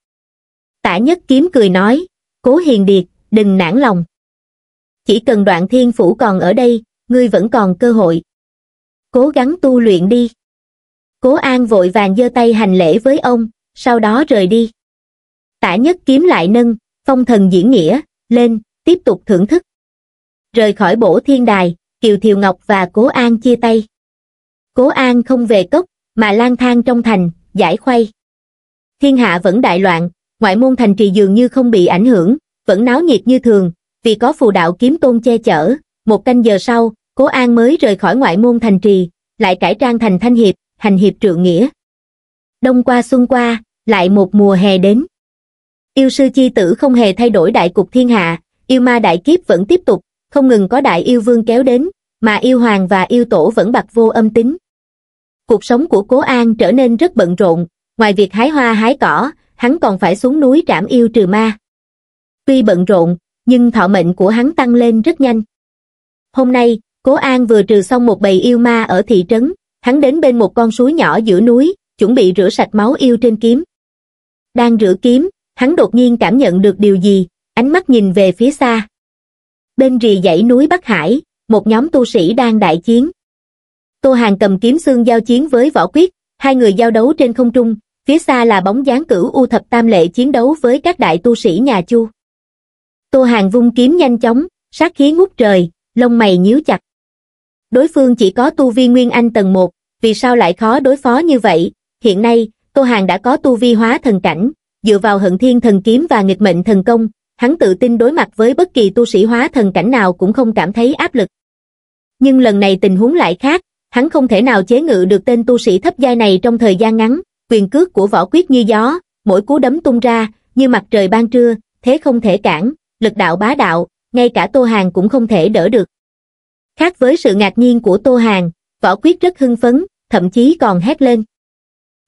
Tả nhất kiếm cười nói, Cố Hiền Điệt, đừng nản lòng. Chỉ cần đoạn thiên phủ còn ở đây, ngươi vẫn còn cơ hội. Cố gắng tu luyện đi. Cố An vội vàng giơ tay hành lễ với ông, sau đó rời đi. Tả nhất kiếm lại nâng, phong thần diễn nghĩa, lên, tiếp tục thưởng thức. Rời khỏi bổ thiên đài, kiều thiều ngọc và cố an chia tay cố an không về cốc mà lang thang trong thành giải khuây thiên hạ vẫn đại loạn ngoại môn thành trì dường như không bị ảnh hưởng vẫn náo nhiệt như thường vì có phù đạo kiếm tôn che chở một canh giờ sau cố an mới rời khỏi ngoại môn thành trì lại cải trang thành thanh hiệp hành hiệp trượng nghĩa đông qua xuân qua lại một mùa hè đến yêu sư chi tử không hề thay đổi đại cục thiên hạ yêu ma đại kiếp vẫn tiếp tục không ngừng có đại yêu vương kéo đến, mà yêu hoàng và yêu tổ vẫn bạc vô âm tính. Cuộc sống của Cố An trở nên rất bận rộn, ngoài việc hái hoa hái cỏ, hắn còn phải xuống núi trảm yêu trừ ma. Tuy bận rộn, nhưng thọ mệnh của hắn tăng lên rất nhanh. Hôm nay, Cố An vừa trừ xong một bầy yêu ma ở thị trấn, hắn đến bên một con suối nhỏ giữa núi, chuẩn bị rửa sạch máu yêu trên kiếm. Đang rửa kiếm, hắn đột nhiên cảm nhận được điều gì, ánh mắt nhìn về phía xa bên rìa dãy núi Bắc Hải, một nhóm tu sĩ đang đại chiến. Tô Hàng cầm kiếm xương giao chiến với võ quyết, hai người giao đấu trên không trung, phía xa là bóng dáng cửu U Thập Tam Lệ chiến đấu với các đại tu sĩ nhà Chu. Tô Hàng vung kiếm nhanh chóng, sát khí ngút trời, lông mày nhíu chặt. Đối phương chỉ có tu vi Nguyên Anh tầng 1, vì sao lại khó đối phó như vậy? Hiện nay, Tô Hàng đã có tu vi hóa thần cảnh, dựa vào hận thiên thần kiếm và nghịch mệnh thần công, hắn tự tin đối mặt với bất kỳ tu sĩ hóa thần cảnh nào cũng không cảm thấy áp lực. Nhưng lần này tình huống lại khác, hắn không thể nào chế ngự được tên tu sĩ thấp giai này trong thời gian ngắn, quyền cước của võ quyết như gió, mỗi cú đấm tung ra, như mặt trời ban trưa, thế không thể cản, lực đạo bá đạo, ngay cả Tô Hàng cũng không thể đỡ được. Khác với sự ngạc nhiên của Tô Hàng, võ quyết rất hưng phấn, thậm chí còn hét lên.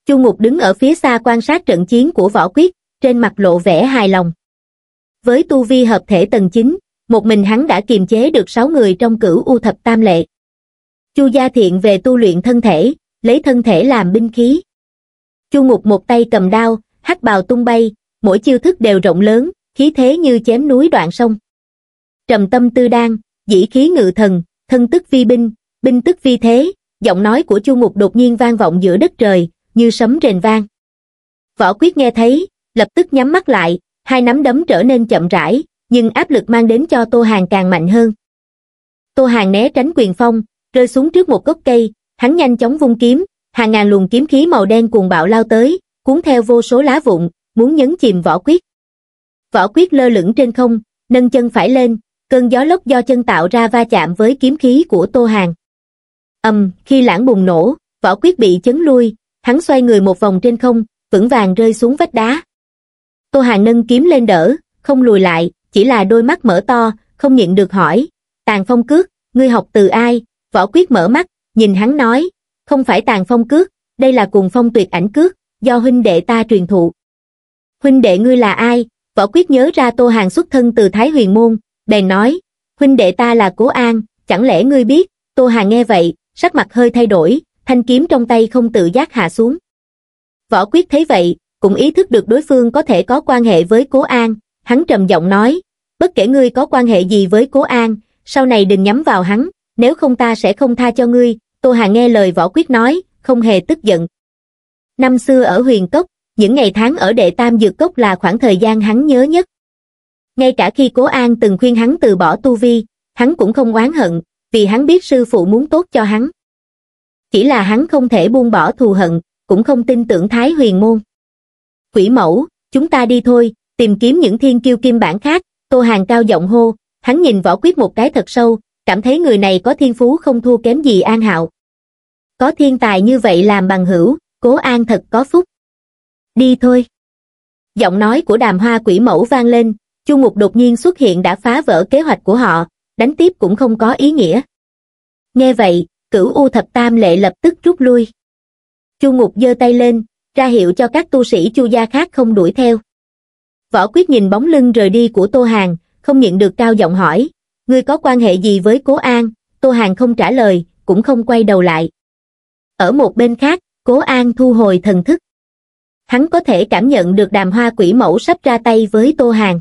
Chu Ngục đứng ở phía xa quan sát trận chiến của võ quyết, trên mặt lộ vẻ hài lòng với tu vi hợp thể tầng chín một mình hắn đã kiềm chế được sáu người trong cửu u thập tam lệ chu gia thiện về tu luyện thân thể lấy thân thể làm binh khí chu ngục một tay cầm đao hắc bào tung bay mỗi chiêu thức đều rộng lớn khí thế như chém núi đoạn sông trầm tâm tư đan dĩ khí ngự thần thân tức vi binh binh tức vi thế giọng nói của chu ngục đột nhiên vang vọng giữa đất trời như sấm rền vang võ quyết nghe thấy lập tức nhắm mắt lại hai nắm đấm trở nên chậm rãi, nhưng áp lực mang đến cho Tô Hàng càng mạnh hơn. Tô Hàng né tránh quyền phong, rơi xuống trước một gốc cây, hắn nhanh chóng vung kiếm, hàng ngàn luồng kiếm khí màu đen cuồng bạo lao tới, cuốn theo vô số lá vụn, muốn nhấn chìm võ quyết. Võ quyết lơ lửng trên không, nâng chân phải lên, cơn gió lốc do chân tạo ra va chạm với kiếm khí của Tô Hàng. Ầm, um, khi lãng bùng nổ, võ quyết bị chấn lui, hắn xoay người một vòng trên không, vững vàng rơi xuống vách đá tô hà nâng kiếm lên đỡ không lùi lại chỉ là đôi mắt mở to không nhịn được hỏi tàn phong cước ngươi học từ ai võ quyết mở mắt nhìn hắn nói không phải tàn phong cước đây là cùng phong tuyệt ảnh cước do huynh đệ ta truyền thụ huynh đệ ngươi là ai võ quyết nhớ ra tô hàng xuất thân từ thái huyền môn bèn nói huynh đệ ta là cố an chẳng lẽ ngươi biết tô hàng nghe vậy sắc mặt hơi thay đổi thanh kiếm trong tay không tự giác hạ xuống võ quyết thấy vậy cũng ý thức được đối phương có thể có quan hệ với Cố An, hắn trầm giọng nói, bất kể ngươi có quan hệ gì với Cố An, sau này đừng nhắm vào hắn, nếu không ta sẽ không tha cho ngươi, Tô Hà nghe lời võ quyết nói, không hề tức giận. Năm xưa ở huyền cốc, những ngày tháng ở đệ tam dược cốc là khoảng thời gian hắn nhớ nhất. Ngay cả khi Cố An từng khuyên hắn từ bỏ tu vi, hắn cũng không oán hận, vì hắn biết sư phụ muốn tốt cho hắn. Chỉ là hắn không thể buông bỏ thù hận, cũng không tin tưởng Thái huyền môn quỷ mẫu, chúng ta đi thôi, tìm kiếm những thiên kiêu kim bản khác, Tô Hàng cao giọng hô, hắn nhìn võ quyết một cái thật sâu, cảm thấy người này có thiên phú không thua kém gì An Hạo. Có thiên tài như vậy làm bằng hữu, cố An thật có phúc. Đi thôi. Giọng nói của đàm hoa quỷ mẫu vang lên, Chu Ngục đột nhiên xuất hiện đã phá vỡ kế hoạch của họ, đánh tiếp cũng không có ý nghĩa. Nghe vậy, cửu U Thập Tam Lệ lập tức rút lui. Chu Ngục giơ tay lên, ra hiệu cho các tu sĩ chu gia khác không đuổi theo. Võ Quyết nhìn bóng lưng rời đi của Tô Hàng, không nhịn được cao giọng hỏi, ngươi có quan hệ gì với Cố An? Tô Hàng không trả lời, cũng không quay đầu lại. Ở một bên khác, Cố An thu hồi thần thức. Hắn có thể cảm nhận được đàm hoa quỷ mẫu sắp ra tay với Tô Hàng.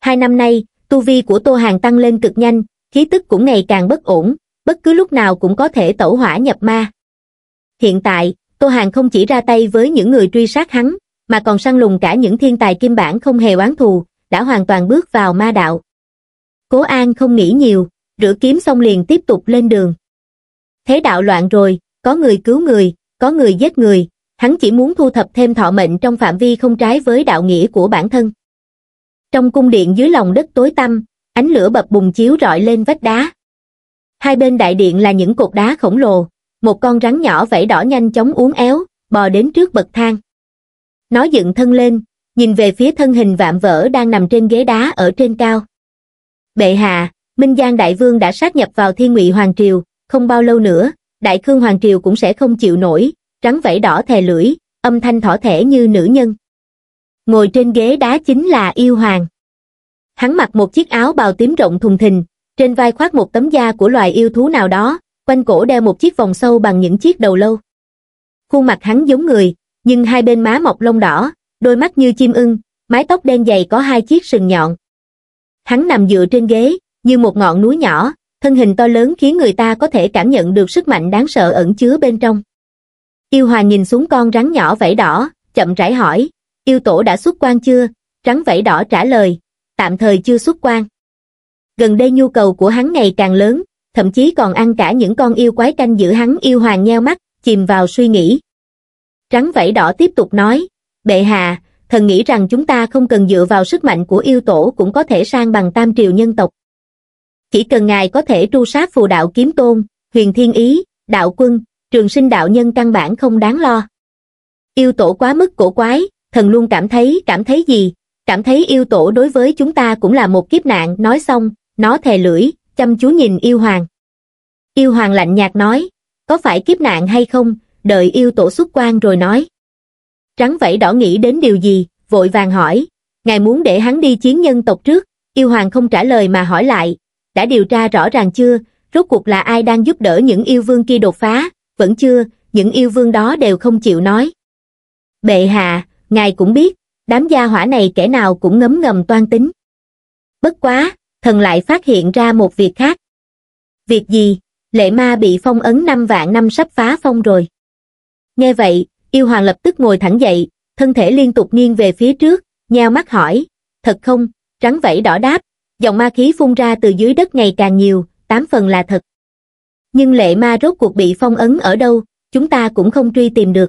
Hai năm nay, tu vi của Tô Hàng tăng lên cực nhanh, khí tức cũng ngày càng bất ổn, bất cứ lúc nào cũng có thể tẩu hỏa nhập ma. Hiện tại, tô hàng không chỉ ra tay với những người truy sát hắn mà còn săn lùng cả những thiên tài kim bản không hề oán thù đã hoàn toàn bước vào ma đạo cố an không nghĩ nhiều rửa kiếm xong liền tiếp tục lên đường thế đạo loạn rồi có người cứu người có người giết người hắn chỉ muốn thu thập thêm thọ mệnh trong phạm vi không trái với đạo nghĩa của bản thân trong cung điện dưới lòng đất tối tăm ánh lửa bập bùng chiếu rọi lên vách đá hai bên đại điện là những cột đá khổng lồ một con rắn nhỏ vẫy đỏ nhanh chóng uốn éo bò đến trước bậc thang nó dựng thân lên nhìn về phía thân hình vạm vỡ đang nằm trên ghế đá ở trên cao bệ hạ minh giang đại vương đã sát nhập vào thiên ngụy hoàng triều không bao lâu nữa đại khương hoàng triều cũng sẽ không chịu nổi rắn vẫy đỏ thè lưỡi âm thanh thỏ thẻ như nữ nhân ngồi trên ghế đá chính là yêu hoàng hắn mặc một chiếc áo bào tím rộng thùng thình trên vai khoác một tấm da của loài yêu thú nào đó quanh cổ đeo một chiếc vòng sâu bằng những chiếc đầu lâu. Khuôn mặt hắn giống người, nhưng hai bên má mọc lông đỏ, đôi mắt như chim ưng, mái tóc đen dày có hai chiếc sừng nhọn. Hắn nằm dựa trên ghế, như một ngọn núi nhỏ, thân hình to lớn khiến người ta có thể cảm nhận được sức mạnh đáng sợ ẩn chứa bên trong. Yêu Hòa nhìn xuống con rắn nhỏ vảy đỏ, chậm rãi hỏi, yêu tổ đã xuất quan chưa? Rắn vảy đỏ trả lời, tạm thời chưa xuất quan. Gần đây nhu cầu của hắn ngày càng lớn, thậm chí còn ăn cả những con yêu quái canh giữ hắn yêu hoàng nheo mắt, chìm vào suy nghĩ. Trắng vảy đỏ tiếp tục nói, bệ hạ, thần nghĩ rằng chúng ta không cần dựa vào sức mạnh của yêu tổ cũng có thể sang bằng tam triều nhân tộc. Chỉ cần ngài có thể tru sát phù đạo kiếm tôn, huyền thiên ý, đạo quân, trường sinh đạo nhân căn bản không đáng lo. Yêu tổ quá mức cổ quái, thần luôn cảm thấy, cảm thấy gì? Cảm thấy yêu tổ đối với chúng ta cũng là một kiếp nạn, nói xong, nó thè lưỡi, chăm chú nhìn yêu hoàng. Yêu hoàng lạnh nhạt nói, có phải kiếp nạn hay không, đợi yêu tổ xuất quan rồi nói. Trắng vẫy đỏ nghĩ đến điều gì, vội vàng hỏi, ngài muốn để hắn đi chiến nhân tộc trước, yêu hoàng không trả lời mà hỏi lại, đã điều tra rõ ràng chưa, rốt cuộc là ai đang giúp đỡ những yêu vương kia đột phá, vẫn chưa, những yêu vương đó đều không chịu nói. Bệ hạ, ngài cũng biết, đám gia hỏa này kẻ nào cũng ngấm ngầm toan tính. Bất quá, thần lại phát hiện ra một việc khác. Việc gì? Lệ ma bị phong ấn năm vạn năm sắp phá phong rồi. Nghe vậy, yêu hoàng lập tức ngồi thẳng dậy, thân thể liên tục nghiêng về phía trước, nheo mắt hỏi, thật không? trắng vẫy đỏ đáp, dòng ma khí phun ra từ dưới đất ngày càng nhiều, tám phần là thật. Nhưng lệ ma rốt cuộc bị phong ấn ở đâu, chúng ta cũng không truy tìm được.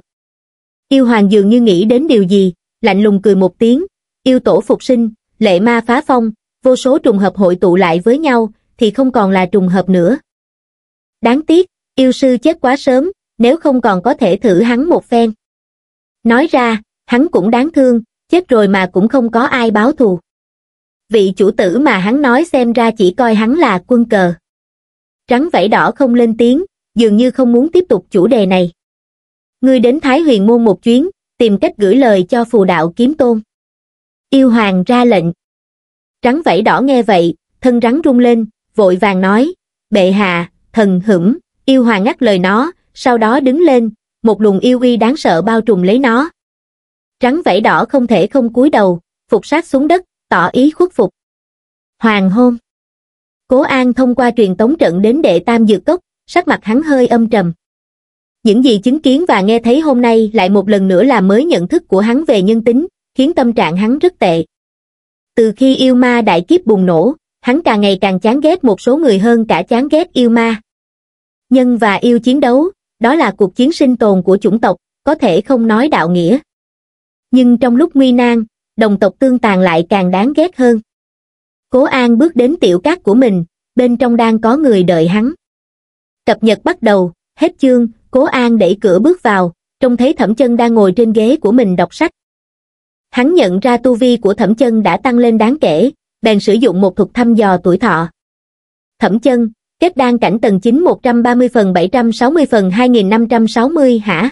Yêu hoàng dường như nghĩ đến điều gì, lạnh lùng cười một tiếng, yêu tổ phục sinh, lệ ma phá phong, vô số trùng hợp hội tụ lại với nhau, thì không còn là trùng hợp nữa. Đáng tiếc, yêu sư chết quá sớm, nếu không còn có thể thử hắn một phen. Nói ra, hắn cũng đáng thương, chết rồi mà cũng không có ai báo thù. Vị chủ tử mà hắn nói xem ra chỉ coi hắn là quân cờ. trắng vảy đỏ không lên tiếng, dường như không muốn tiếp tục chủ đề này. Ngươi đến Thái Huyền Môn một chuyến, tìm cách gửi lời cho phù đạo kiếm tôn. Yêu hoàng ra lệnh, Rắn vảy đỏ nghe vậy, thân rắn rung lên, vội vàng nói, bệ hạ, thần hửm, yêu hoàng ngắt lời nó, sau đó đứng lên, một luồng yêu uy đáng sợ bao trùm lấy nó. Rắn vảy đỏ không thể không cúi đầu, phục sát xuống đất, tỏ ý khuất phục. Hoàng hôn. Cố An thông qua truyền tống trận đến đệ tam dược cốc, sắc mặt hắn hơi âm trầm. Những gì chứng kiến và nghe thấy hôm nay lại một lần nữa là mới nhận thức của hắn về nhân tính, khiến tâm trạng hắn rất tệ từ khi yêu ma đại kiếp bùng nổ, hắn càng ngày càng chán ghét một số người hơn cả chán ghét yêu ma. Nhân và yêu chiến đấu, đó là cuộc chiến sinh tồn của chủng tộc, có thể không nói đạo nghĩa. Nhưng trong lúc nguy nan, đồng tộc tương tàn lại càng đáng ghét hơn. Cố An bước đến tiểu cát của mình, bên trong đang có người đợi hắn. Cập nhật bắt đầu, hết chương, Cố An đẩy cửa bước vào, trông thấy Thẩm Chân đang ngồi trên ghế của mình đọc sách, hắn nhận ra tu vi của thẩm chân đã tăng lên đáng kể bèn sử dụng một thuật thăm dò tuổi thọ thẩm chân kết đan cảnh tầng chín một trăm ba mươi phần bảy trăm sáu mươi phần hai nghìn năm trăm sáu mươi hả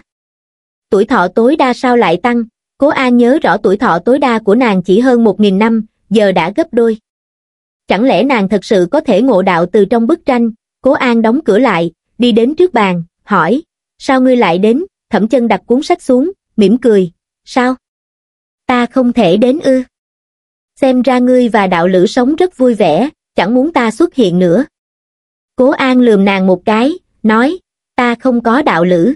tuổi thọ tối đa sao lại tăng cố a nhớ rõ tuổi thọ tối đa của nàng chỉ hơn một nghìn năm giờ đã gấp đôi chẳng lẽ nàng thật sự có thể ngộ đạo từ trong bức tranh cố an đóng cửa lại đi đến trước bàn hỏi sao ngươi lại đến thẩm chân đặt cuốn sách xuống mỉm cười sao ta không thể đến ư. Xem ra ngươi và đạo lữ sống rất vui vẻ, chẳng muốn ta xuất hiện nữa. Cố An lườm nàng một cái, nói, ta không có đạo lữ.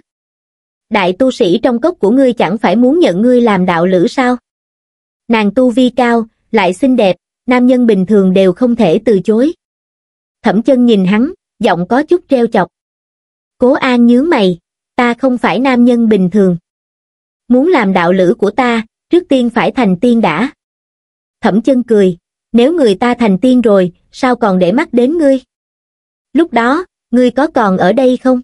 Đại tu sĩ trong cốc của ngươi chẳng phải muốn nhận ngươi làm đạo lữ sao? Nàng tu vi cao, lại xinh đẹp, nam nhân bình thường đều không thể từ chối. Thẩm chân nhìn hắn, giọng có chút treo chọc. Cố An nhướng mày, ta không phải nam nhân bình thường. Muốn làm đạo lữ của ta, trước tiên phải thành tiên đã. Thẩm chân cười, nếu người ta thành tiên rồi, sao còn để mắt đến ngươi? Lúc đó, ngươi có còn ở đây không?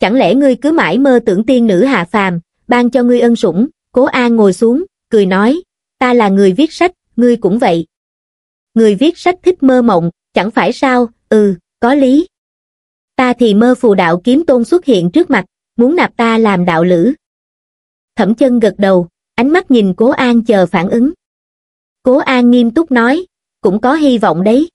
Chẳng lẽ ngươi cứ mãi mơ tưởng tiên nữ hạ phàm, ban cho ngươi ân sủng, cố an ngồi xuống, cười nói, ta là người viết sách, ngươi cũng vậy. Người viết sách thích mơ mộng, chẳng phải sao, ừ, có lý. Ta thì mơ phù đạo kiếm tôn xuất hiện trước mặt, muốn nạp ta làm đạo lữ. Thẩm chân gật đầu, ánh mắt nhìn cố an chờ phản ứng cố an nghiêm túc nói cũng có hy vọng đấy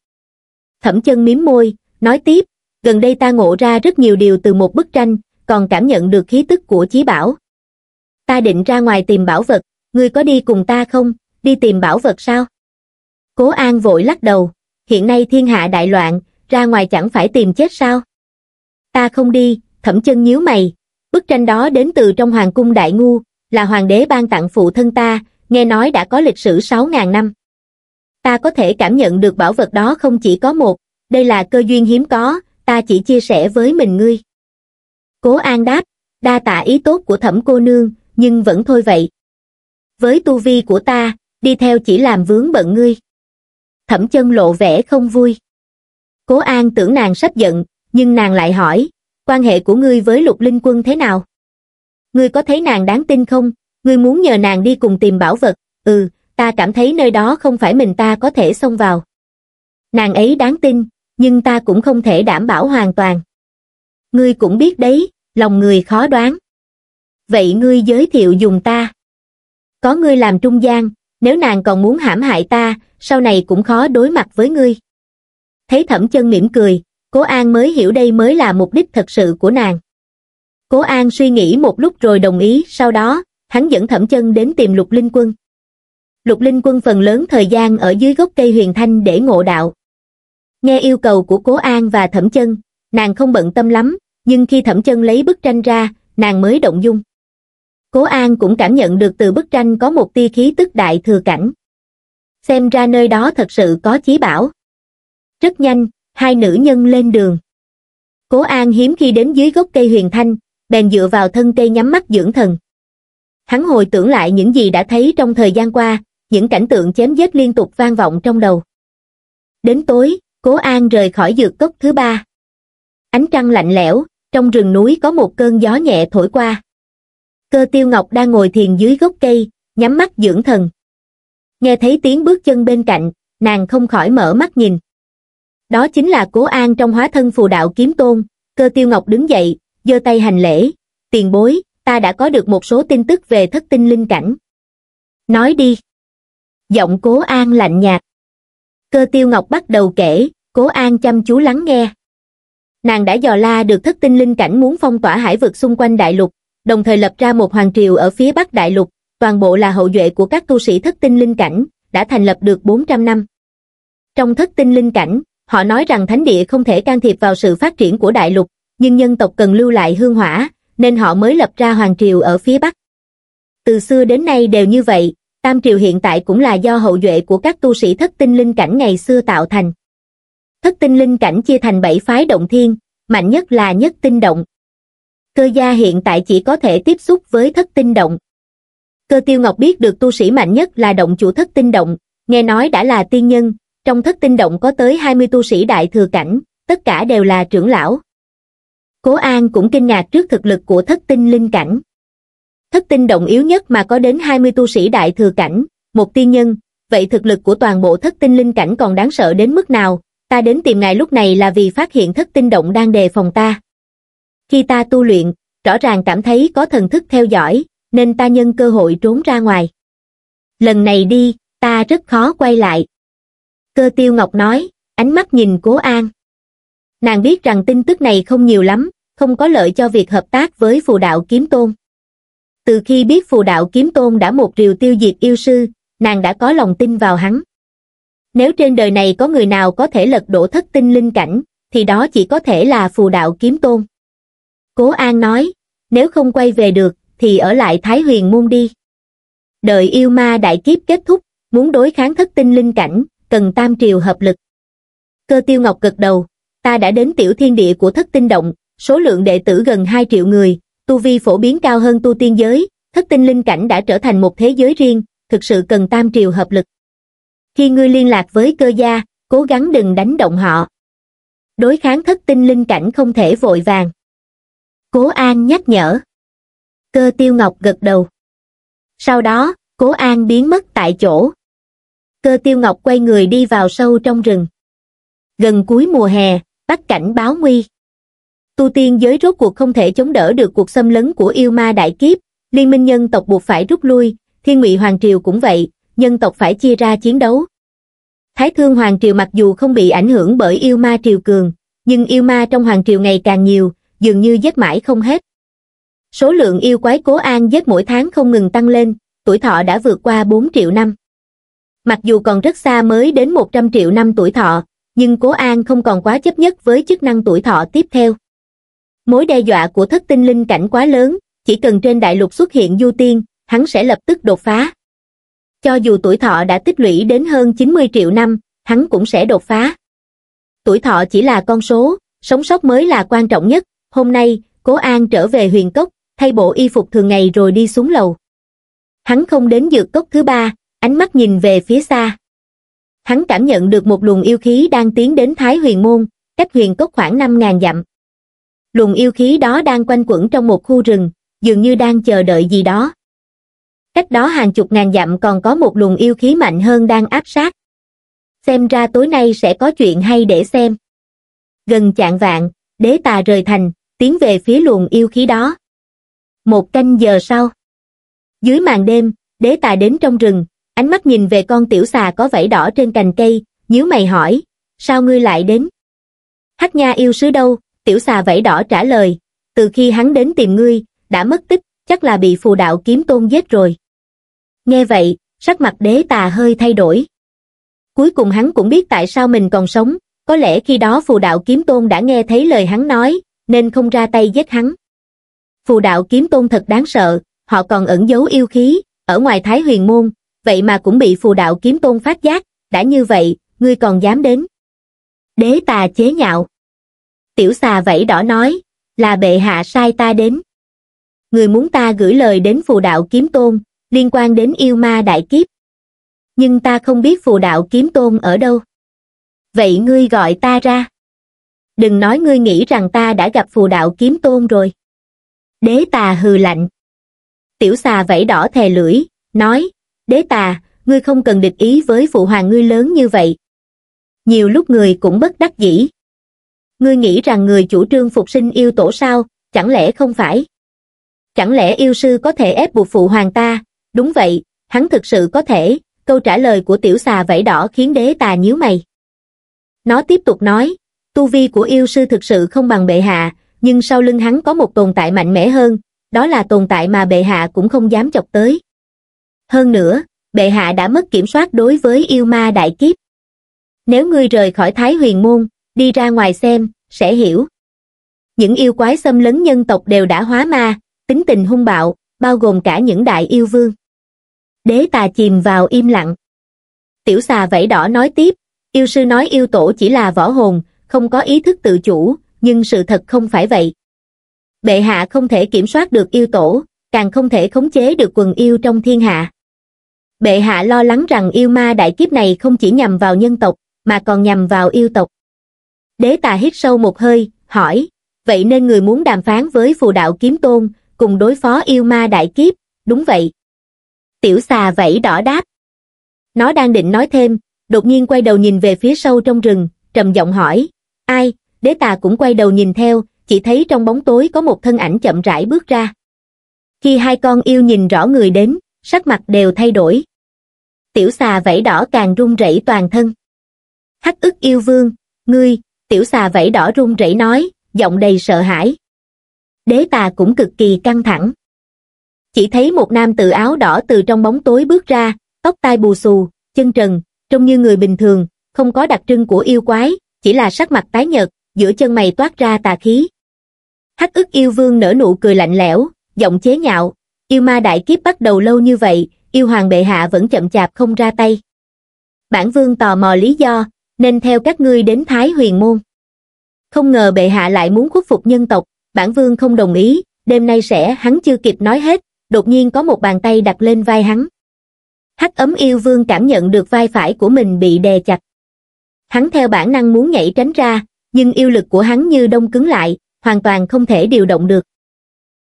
thẩm chân mím môi nói tiếp gần đây ta ngộ ra rất nhiều điều từ một bức tranh còn cảm nhận được khí tức của chí bảo ta định ra ngoài tìm bảo vật ngươi có đi cùng ta không đi tìm bảo vật sao cố an vội lắc đầu hiện nay thiên hạ đại loạn ra ngoài chẳng phải tìm chết sao ta không đi thẩm chân nhíu mày bức tranh đó đến từ trong hoàng cung đại ngu là hoàng đế ban tặng phụ thân ta, nghe nói đã có lịch sử 6.000 năm. Ta có thể cảm nhận được bảo vật đó không chỉ có một, đây là cơ duyên hiếm có, ta chỉ chia sẻ với mình ngươi. Cố An đáp, đa tạ ý tốt của thẩm cô nương, nhưng vẫn thôi vậy. Với tu vi của ta, đi theo chỉ làm vướng bận ngươi. Thẩm chân lộ vẻ không vui. Cố An tưởng nàng sắp giận, nhưng nàng lại hỏi, quan hệ của ngươi với lục linh quân thế nào? ngươi có thấy nàng đáng tin không ngươi muốn nhờ nàng đi cùng tìm bảo vật ừ ta cảm thấy nơi đó không phải mình ta có thể xông vào nàng ấy đáng tin nhưng ta cũng không thể đảm bảo hoàn toàn ngươi cũng biết đấy lòng người khó đoán vậy ngươi giới thiệu dùng ta có ngươi làm trung gian nếu nàng còn muốn hãm hại ta sau này cũng khó đối mặt với ngươi thấy thẩm chân mỉm cười cố an mới hiểu đây mới là mục đích thật sự của nàng Cố An suy nghĩ một lúc rồi đồng ý, sau đó, hắn dẫn thẩm chân đến tìm lục linh quân. Lục linh quân phần lớn thời gian ở dưới gốc cây huyền thanh để ngộ đạo. Nghe yêu cầu của Cố An và thẩm chân, nàng không bận tâm lắm, nhưng khi thẩm chân lấy bức tranh ra, nàng mới động dung. Cố An cũng cảm nhận được từ bức tranh có một tia khí tức đại thừa cảnh. Xem ra nơi đó thật sự có chí bảo. Rất nhanh, hai nữ nhân lên đường. Cố An hiếm khi đến dưới gốc cây huyền thanh, bèn dựa vào thân cây nhắm mắt dưỡng thần. Hắn hồi tưởng lại những gì đã thấy trong thời gian qua, những cảnh tượng chém giết liên tục vang vọng trong đầu. Đến tối, Cố An rời khỏi dược cốc thứ ba. Ánh trăng lạnh lẽo, trong rừng núi có một cơn gió nhẹ thổi qua. Cơ tiêu ngọc đang ngồi thiền dưới gốc cây, nhắm mắt dưỡng thần. Nghe thấy tiếng bước chân bên cạnh, nàng không khỏi mở mắt nhìn. Đó chính là Cố An trong hóa thân phù đạo kiếm tôn, cơ tiêu ngọc đứng dậy, giơ tay hành lễ tiền bối ta đã có được một số tin tức về thất tinh linh cảnh nói đi giọng cố an lạnh nhạt cơ tiêu ngọc bắt đầu kể cố an chăm chú lắng nghe nàng đã dò la được thất tinh linh cảnh muốn phong tỏa hải vực xung quanh đại lục đồng thời lập ra một hoàng triều ở phía bắc đại lục toàn bộ là hậu duệ của các tu sĩ thất tinh linh cảnh đã thành lập được 400 năm trong thất tinh linh cảnh họ nói rằng thánh địa không thể can thiệp vào sự phát triển của đại lục nhưng nhân tộc cần lưu lại hương hỏa, nên họ mới lập ra hoàng triều ở phía Bắc. Từ xưa đến nay đều như vậy, Tam Triều hiện tại cũng là do hậu duệ của các tu sĩ thất tinh linh cảnh ngày xưa tạo thành. Thất tinh linh cảnh chia thành bảy phái động thiên, mạnh nhất là nhất tinh động. Cơ gia hiện tại chỉ có thể tiếp xúc với thất tinh động. Cơ tiêu ngọc biết được tu sĩ mạnh nhất là động chủ thất tinh động, nghe nói đã là tiên nhân, trong thất tinh động có tới 20 tu sĩ đại thừa cảnh, tất cả đều là trưởng lão cố an cũng kinh ngạc trước thực lực của thất tinh linh cảnh thất tinh động yếu nhất mà có đến hai mươi tu sĩ đại thừa cảnh một tiên nhân vậy thực lực của toàn bộ thất tinh linh cảnh còn đáng sợ đến mức nào ta đến tìm ngài lúc này là vì phát hiện thất tinh động đang đề phòng ta khi ta tu luyện rõ ràng cảm thấy có thần thức theo dõi nên ta nhân cơ hội trốn ra ngoài lần này đi ta rất khó quay lại cơ tiêu ngọc nói ánh mắt nhìn cố an Nàng biết rằng tin tức này không nhiều lắm, không có lợi cho việc hợp tác với phù đạo kiếm tôn. Từ khi biết phù đạo kiếm tôn đã một điều tiêu diệt yêu sư, nàng đã có lòng tin vào hắn. Nếu trên đời này có người nào có thể lật đổ thất tinh linh cảnh, thì đó chỉ có thể là phù đạo kiếm tôn. Cố An nói, nếu không quay về được, thì ở lại Thái Huyền Môn đi. Đợi yêu ma đại kiếp kết thúc, muốn đối kháng thất tinh linh cảnh, cần tam triều hợp lực. Cơ tiêu ngọc gật đầu, ta đã đến tiểu thiên địa của thất tinh động, số lượng đệ tử gần 2 triệu người, tu vi phổ biến cao hơn tu tiên giới, thất tinh linh cảnh đã trở thành một thế giới riêng, thực sự cần tam triều hợp lực. Khi ngươi liên lạc với cơ gia, cố gắng đừng đánh động họ. Đối kháng thất tinh linh cảnh không thể vội vàng. Cố An nhắc nhở. Cơ tiêu ngọc gật đầu. Sau đó, Cố An biến mất tại chỗ. Cơ tiêu ngọc quay người đi vào sâu trong rừng. Gần cuối mùa hè, bắt cảnh báo nguy tu tiên giới rốt cuộc không thể chống đỡ được cuộc xâm lấn của yêu ma đại kiếp liên minh nhân tộc buộc phải rút lui thiên ngụy hoàng triều cũng vậy nhân tộc phải chia ra chiến đấu thái thương hoàng triều mặc dù không bị ảnh hưởng bởi yêu ma triều cường nhưng yêu ma trong hoàng triều ngày càng nhiều dường như giết mãi không hết số lượng yêu quái cố an giết mỗi tháng không ngừng tăng lên tuổi thọ đã vượt qua 4 triệu năm mặc dù còn rất xa mới đến 100 triệu năm tuổi thọ nhưng cố an không còn quá chấp nhất với chức năng tuổi thọ tiếp theo mối đe dọa của thất tinh linh cảnh quá lớn chỉ cần trên đại lục xuất hiện du tiên hắn sẽ lập tức đột phá cho dù tuổi thọ đã tích lũy đến hơn 90 triệu năm hắn cũng sẽ đột phá tuổi thọ chỉ là con số sống sót mới là quan trọng nhất hôm nay cố an trở về huyền cốc thay bộ y phục thường ngày rồi đi xuống lầu hắn không đến dược cốc thứ ba ánh mắt nhìn về phía xa hắn cảm nhận được một luồng yêu khí đang tiến đến thái huyền môn cách huyền cốc khoảng năm ngàn dặm luồng yêu khí đó đang quanh quẩn trong một khu rừng dường như đang chờ đợi gì đó cách đó hàng chục ngàn dặm còn có một luồng yêu khí mạnh hơn đang áp sát xem ra tối nay sẽ có chuyện hay để xem gần chạng vạn đế tà rời thành tiến về phía luồng yêu khí đó một canh giờ sau dưới màn đêm đế tà đến trong rừng ánh mắt nhìn về con tiểu xà có vảy đỏ trên cành cây, nhíu mày hỏi, sao ngươi lại đến? Hắc nha yêu sứ đâu? Tiểu xà vảy đỏ trả lời, từ khi hắn đến tìm ngươi, đã mất tích, chắc là bị phù đạo kiếm tôn giết rồi. Nghe vậy, sắc mặt đế tà hơi thay đổi. Cuối cùng hắn cũng biết tại sao mình còn sống, có lẽ khi đó phù đạo kiếm tôn đã nghe thấy lời hắn nói, nên không ra tay giết hắn. Phù đạo kiếm tôn thật đáng sợ, họ còn ẩn giấu yêu khí, ở ngoài Thái Huyền Môn, vậy mà cũng bị phù đạo kiếm tôn phát giác, đã như vậy, ngươi còn dám đến. Đế tà chế nhạo. Tiểu xà vẫy đỏ nói, là bệ hạ sai ta đến. Người muốn ta gửi lời đến phù đạo kiếm tôn, liên quan đến yêu ma đại kiếp. Nhưng ta không biết phù đạo kiếm tôn ở đâu. Vậy ngươi gọi ta ra. Đừng nói ngươi nghĩ rằng ta đã gặp phù đạo kiếm tôn rồi. Đế tà hừ lạnh. Tiểu xà vẫy đỏ thè lưỡi, nói, đế tà ngươi không cần địch ý với phụ hoàng ngươi lớn như vậy nhiều lúc người cũng bất đắc dĩ ngươi nghĩ rằng người chủ trương phục sinh yêu tổ sao chẳng lẽ không phải chẳng lẽ yêu sư có thể ép buộc phụ hoàng ta đúng vậy hắn thực sự có thể câu trả lời của tiểu xà vẫy đỏ khiến đế tà nhíu mày nó tiếp tục nói tu vi của yêu sư thực sự không bằng bệ hạ nhưng sau lưng hắn có một tồn tại mạnh mẽ hơn đó là tồn tại mà bệ hạ cũng không dám chọc tới hơn nữa bệ hạ đã mất kiểm soát đối với yêu ma đại kiếp nếu ngươi rời khỏi thái huyền môn đi ra ngoài xem sẽ hiểu những yêu quái xâm lấn nhân tộc đều đã hóa ma tính tình hung bạo bao gồm cả những đại yêu vương đế tà chìm vào im lặng tiểu xà vẫy đỏ nói tiếp yêu sư nói yêu tổ chỉ là võ hồn không có ý thức tự chủ nhưng sự thật không phải vậy bệ hạ không thể kiểm soát được yêu tổ càng không thể khống chế được quần yêu trong thiên hạ Bệ hạ lo lắng rằng yêu ma đại kiếp này không chỉ nhằm vào nhân tộc, mà còn nhằm vào yêu tộc. Đế tà hít sâu một hơi, hỏi, vậy nên người muốn đàm phán với phù đạo kiếm tôn, cùng đối phó yêu ma đại kiếp, đúng vậy. Tiểu xà vẫy đỏ đáp. Nó đang định nói thêm, đột nhiên quay đầu nhìn về phía sâu trong rừng, trầm giọng hỏi, ai, đế tà cũng quay đầu nhìn theo, chỉ thấy trong bóng tối có một thân ảnh chậm rãi bước ra. Khi hai con yêu nhìn rõ người đến, sắc mặt đều thay đổi tiểu xà vẫy đỏ càng run rẩy toàn thân. Hắc ức yêu vương, ngươi, tiểu xà vẫy đỏ run rẩy nói, giọng đầy sợ hãi. Đế tà cũng cực kỳ căng thẳng. Chỉ thấy một nam tử áo đỏ từ trong bóng tối bước ra, tóc tai bù xù, chân trần, trông như người bình thường, không có đặc trưng của yêu quái, chỉ là sắc mặt tái nhợt, giữa chân mày toát ra tà khí. Hắc ức yêu vương nở nụ cười lạnh lẽo, giọng chế nhạo, yêu ma đại kiếp bắt đầu lâu như vậy, yêu hoàng bệ hạ vẫn chậm chạp không ra tay. Bản vương tò mò lý do, nên theo các ngươi đến Thái huyền môn. Không ngờ bệ hạ lại muốn khuất phục nhân tộc, bản vương không đồng ý, đêm nay sẽ hắn chưa kịp nói hết, đột nhiên có một bàn tay đặt lên vai hắn. Hắc ấm yêu vương cảm nhận được vai phải của mình bị đè chặt. Hắn theo bản năng muốn nhảy tránh ra, nhưng yêu lực của hắn như đông cứng lại, hoàn toàn không thể điều động được.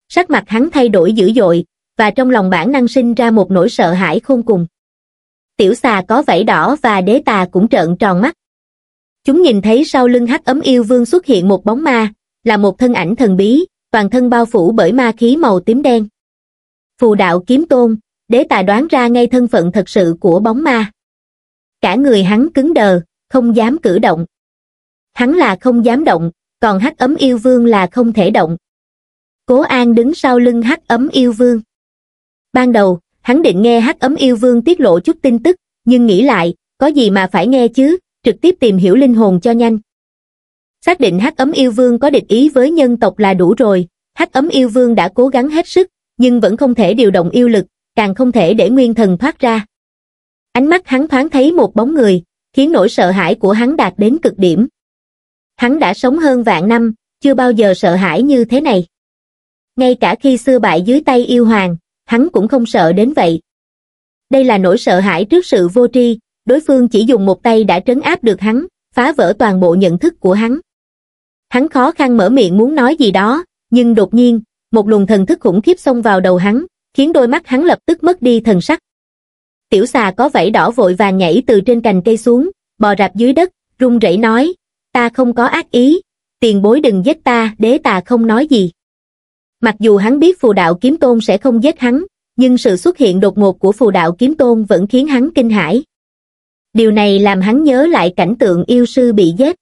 Sắc mặt hắn thay đổi dữ dội, và trong lòng bản năng sinh ra một nỗi sợ hãi khôn cùng. Tiểu xà có vảy đỏ và đế tà cũng trợn tròn mắt. Chúng nhìn thấy sau lưng hắc ấm yêu vương xuất hiện một bóng ma, là một thân ảnh thần bí, toàn thân bao phủ bởi ma khí màu tím đen. Phù đạo kiếm tôn, đế tà đoán ra ngay thân phận thật sự của bóng ma. Cả người hắn cứng đờ, không dám cử động. Hắn là không dám động, còn hắc ấm yêu vương là không thể động. Cố An đứng sau lưng hắc ấm yêu vương ban đầu hắn định nghe hắc ấm yêu vương tiết lộ chút tin tức nhưng nghĩ lại có gì mà phải nghe chứ trực tiếp tìm hiểu linh hồn cho nhanh xác định hắc ấm yêu vương có địch ý với nhân tộc là đủ rồi hắc ấm yêu vương đã cố gắng hết sức nhưng vẫn không thể điều động yêu lực càng không thể để nguyên thần thoát ra ánh mắt hắn thoáng thấy một bóng người khiến nỗi sợ hãi của hắn đạt đến cực điểm hắn đã sống hơn vạn năm chưa bao giờ sợ hãi như thế này ngay cả khi xưa bại dưới tay yêu hoàng hắn cũng không sợ đến vậy. Đây là nỗi sợ hãi trước sự vô tri, đối phương chỉ dùng một tay đã trấn áp được hắn, phá vỡ toàn bộ nhận thức của hắn. Hắn khó khăn mở miệng muốn nói gì đó, nhưng đột nhiên, một luồng thần thức khủng khiếp xông vào đầu hắn, khiến đôi mắt hắn lập tức mất đi thần sắc. Tiểu xà có vảy đỏ vội vàng nhảy từ trên cành cây xuống, bò rạp dưới đất, run rẩy nói, ta không có ác ý, tiền bối đừng giết ta, đế tà không nói gì. Mặc dù hắn biết phù đạo kiếm tôn sẽ không giết hắn, nhưng sự xuất hiện đột ngột của phù đạo kiếm tôn vẫn khiến hắn kinh hãi. Điều này làm hắn nhớ lại cảnh tượng yêu sư bị giết.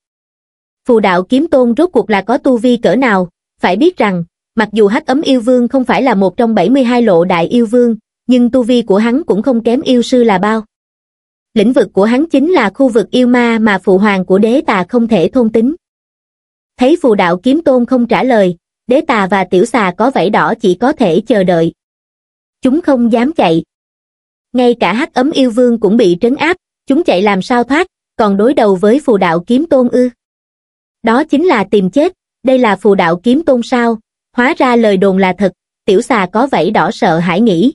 Phù đạo kiếm tôn rốt cuộc là có tu vi cỡ nào, phải biết rằng, mặc dù hắc ấm yêu vương không phải là một trong 72 lộ đại yêu vương, nhưng tu vi của hắn cũng không kém yêu sư là bao. Lĩnh vực của hắn chính là khu vực yêu ma mà phụ hoàng của đế tà không thể thôn tính. Thấy phù đạo kiếm tôn không trả lời, đế tà và tiểu xà có vảy đỏ chỉ có thể chờ đợi. Chúng không dám chạy. Ngay cả hắc ấm yêu vương cũng bị trấn áp, chúng chạy làm sao thoát, còn đối đầu với phù đạo kiếm tôn ư. Đó chính là tìm chết, đây là phù đạo kiếm tôn sao, hóa ra lời đồn là thật, tiểu xà có vảy đỏ sợ hãi nghĩ.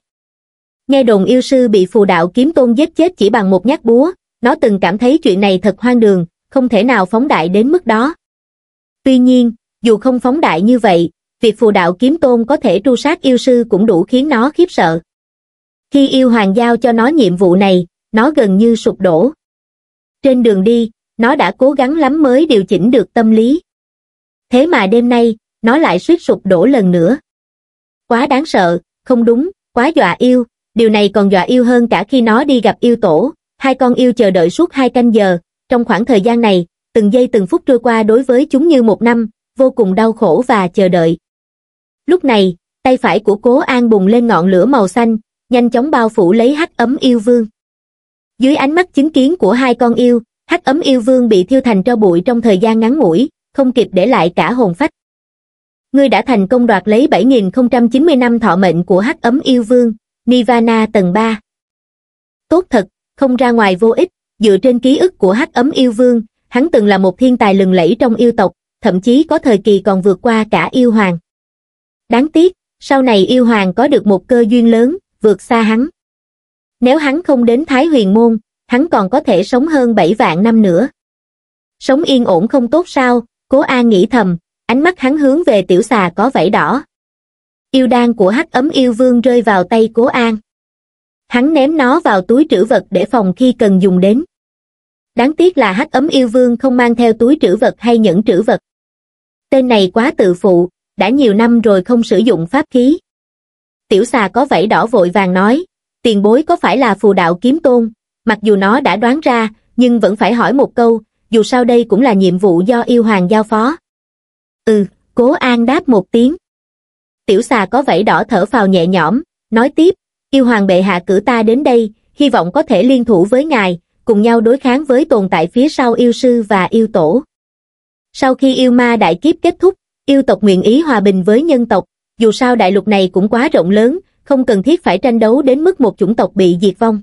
Nghe đồn yêu sư bị phù đạo kiếm tôn giết chết chỉ bằng một nhát búa, nó từng cảm thấy chuyện này thật hoang đường, không thể nào phóng đại đến mức đó. Tuy nhiên, dù không phóng đại như vậy, việc phù đạo kiếm tôn có thể tru sát yêu sư cũng đủ khiến nó khiếp sợ. Khi yêu hoàng giao cho nó nhiệm vụ này, nó gần như sụp đổ. Trên đường đi, nó đã cố gắng lắm mới điều chỉnh được tâm lý. Thế mà đêm nay, nó lại suýt sụp đổ lần nữa. Quá đáng sợ, không đúng, quá dọa yêu, điều này còn dọa yêu hơn cả khi nó đi gặp yêu tổ. Hai con yêu chờ đợi suốt hai canh giờ, trong khoảng thời gian này, từng giây từng phút trôi qua đối với chúng như một năm, vô cùng đau khổ và chờ đợi. Lúc này, tay phải của Cố An bùng lên ngọn lửa màu xanh, nhanh chóng bao phủ lấy hắc ấm yêu vương. Dưới ánh mắt chứng kiến của hai con yêu, hắc ấm yêu vương bị thiêu thành tro bụi trong thời gian ngắn ngủi, không kịp để lại cả hồn phách. Ngươi đã thành công đoạt lấy 7090 năm thọ mệnh của hắc ấm yêu vương, Nirvana tầng 3. Tốt thật, không ra ngoài vô ích, dựa trên ký ức của hắc ấm yêu vương, hắn từng là một thiên tài lừng lẫy trong yêu tộc, thậm chí có thời kỳ còn vượt qua cả yêu hoàng. Đáng tiếc, sau này yêu hoàng có được một cơ duyên lớn, vượt xa hắn. Nếu hắn không đến Thái Huyền Môn, hắn còn có thể sống hơn 7 vạn năm nữa. Sống yên ổn không tốt sao, cố an nghĩ thầm, ánh mắt hắn hướng về tiểu xà có vảy đỏ. Yêu đan của hắc ấm yêu vương rơi vào tay cố an. Hắn ném nó vào túi trữ vật để phòng khi cần dùng đến đáng tiếc là hắc ấm yêu vương không mang theo túi trữ vật hay những trữ vật tên này quá tự phụ đã nhiều năm rồi không sử dụng pháp khí tiểu xà có vảy đỏ vội vàng nói tiền bối có phải là phù đạo kiếm tôn mặc dù nó đã đoán ra nhưng vẫn phải hỏi một câu dù sao đây cũng là nhiệm vụ do yêu hoàng giao phó ừ cố an đáp một tiếng tiểu xà có vảy đỏ thở phào nhẹ nhõm nói tiếp yêu hoàng bệ hạ cử ta đến đây hy vọng có thể liên thủ với ngài cùng nhau đối kháng với tồn tại phía sau yêu sư và yêu tổ. Sau khi yêu ma đại kiếp kết thúc, yêu tộc nguyện ý hòa bình với nhân tộc, dù sao đại lục này cũng quá rộng lớn, không cần thiết phải tranh đấu đến mức một chủng tộc bị diệt vong.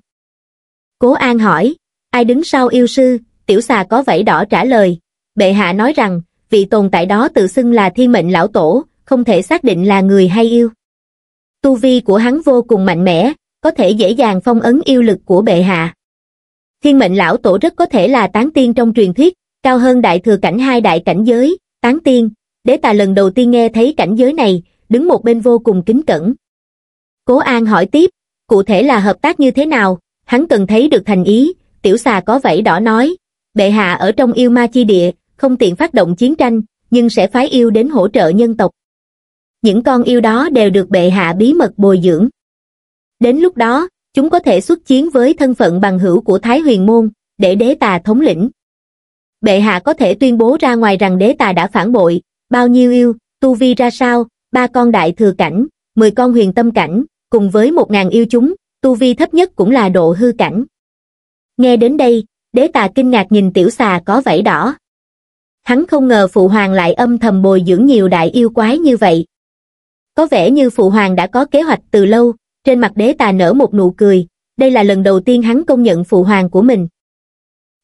Cố An hỏi, ai đứng sau yêu sư, tiểu xà có vảy đỏ trả lời, bệ hạ nói rằng, vị tồn tại đó tự xưng là thiên mệnh lão tổ, không thể xác định là người hay yêu. Tu vi của hắn vô cùng mạnh mẽ, có thể dễ dàng phong ấn yêu lực của bệ hạ thiên mệnh lão tổ rất có thể là tán tiên trong truyền thuyết, cao hơn đại thừa cảnh hai đại cảnh giới, tán tiên, đế tà lần đầu tiên nghe thấy cảnh giới này, đứng một bên vô cùng kính cẩn. Cố An hỏi tiếp, cụ thể là hợp tác như thế nào, hắn cần thấy được thành ý, tiểu xà có vảy đỏ nói, bệ hạ ở trong yêu ma chi địa, không tiện phát động chiến tranh, nhưng sẽ phái yêu đến hỗ trợ nhân tộc. Những con yêu đó đều được bệ hạ bí mật bồi dưỡng. Đến lúc đó, chúng có thể xuất chiến với thân phận bằng hữu của Thái Huyền Môn, để đế tà thống lĩnh. Bệ hạ có thể tuyên bố ra ngoài rằng đế tà đã phản bội, bao nhiêu yêu, tu vi ra sao, ba con đại thừa cảnh, mười con huyền tâm cảnh, cùng với một ngàn yêu chúng, tu vi thấp nhất cũng là độ hư cảnh. Nghe đến đây, đế tà kinh ngạc nhìn tiểu xà có vảy đỏ. Hắn không ngờ phụ hoàng lại âm thầm bồi dưỡng nhiều đại yêu quái như vậy. Có vẻ như phụ hoàng đã có kế hoạch từ lâu, trên mặt đế tà nở một nụ cười, đây là lần đầu tiên hắn công nhận phụ hoàng của mình.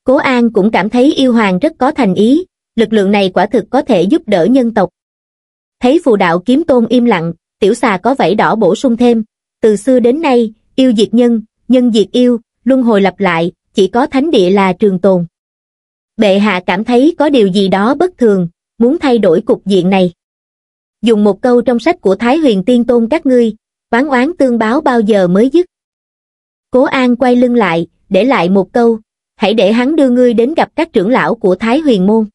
Cố An cũng cảm thấy yêu hoàng rất có thành ý, lực lượng này quả thực có thể giúp đỡ nhân tộc. Thấy phù đạo kiếm tôn im lặng, tiểu xà có vảy đỏ bổ sung thêm, từ xưa đến nay, yêu diệt nhân, nhân diệt yêu, luân hồi lặp lại, chỉ có thánh địa là trường tồn. Bệ hạ cảm thấy có điều gì đó bất thường, muốn thay đổi cục diện này. Dùng một câu trong sách của Thái Huyền Tiên Tôn các ngươi, oán oán tương báo bao giờ mới dứt cố an quay lưng lại để lại một câu hãy để hắn đưa ngươi đến gặp các trưởng lão của thái huyền môn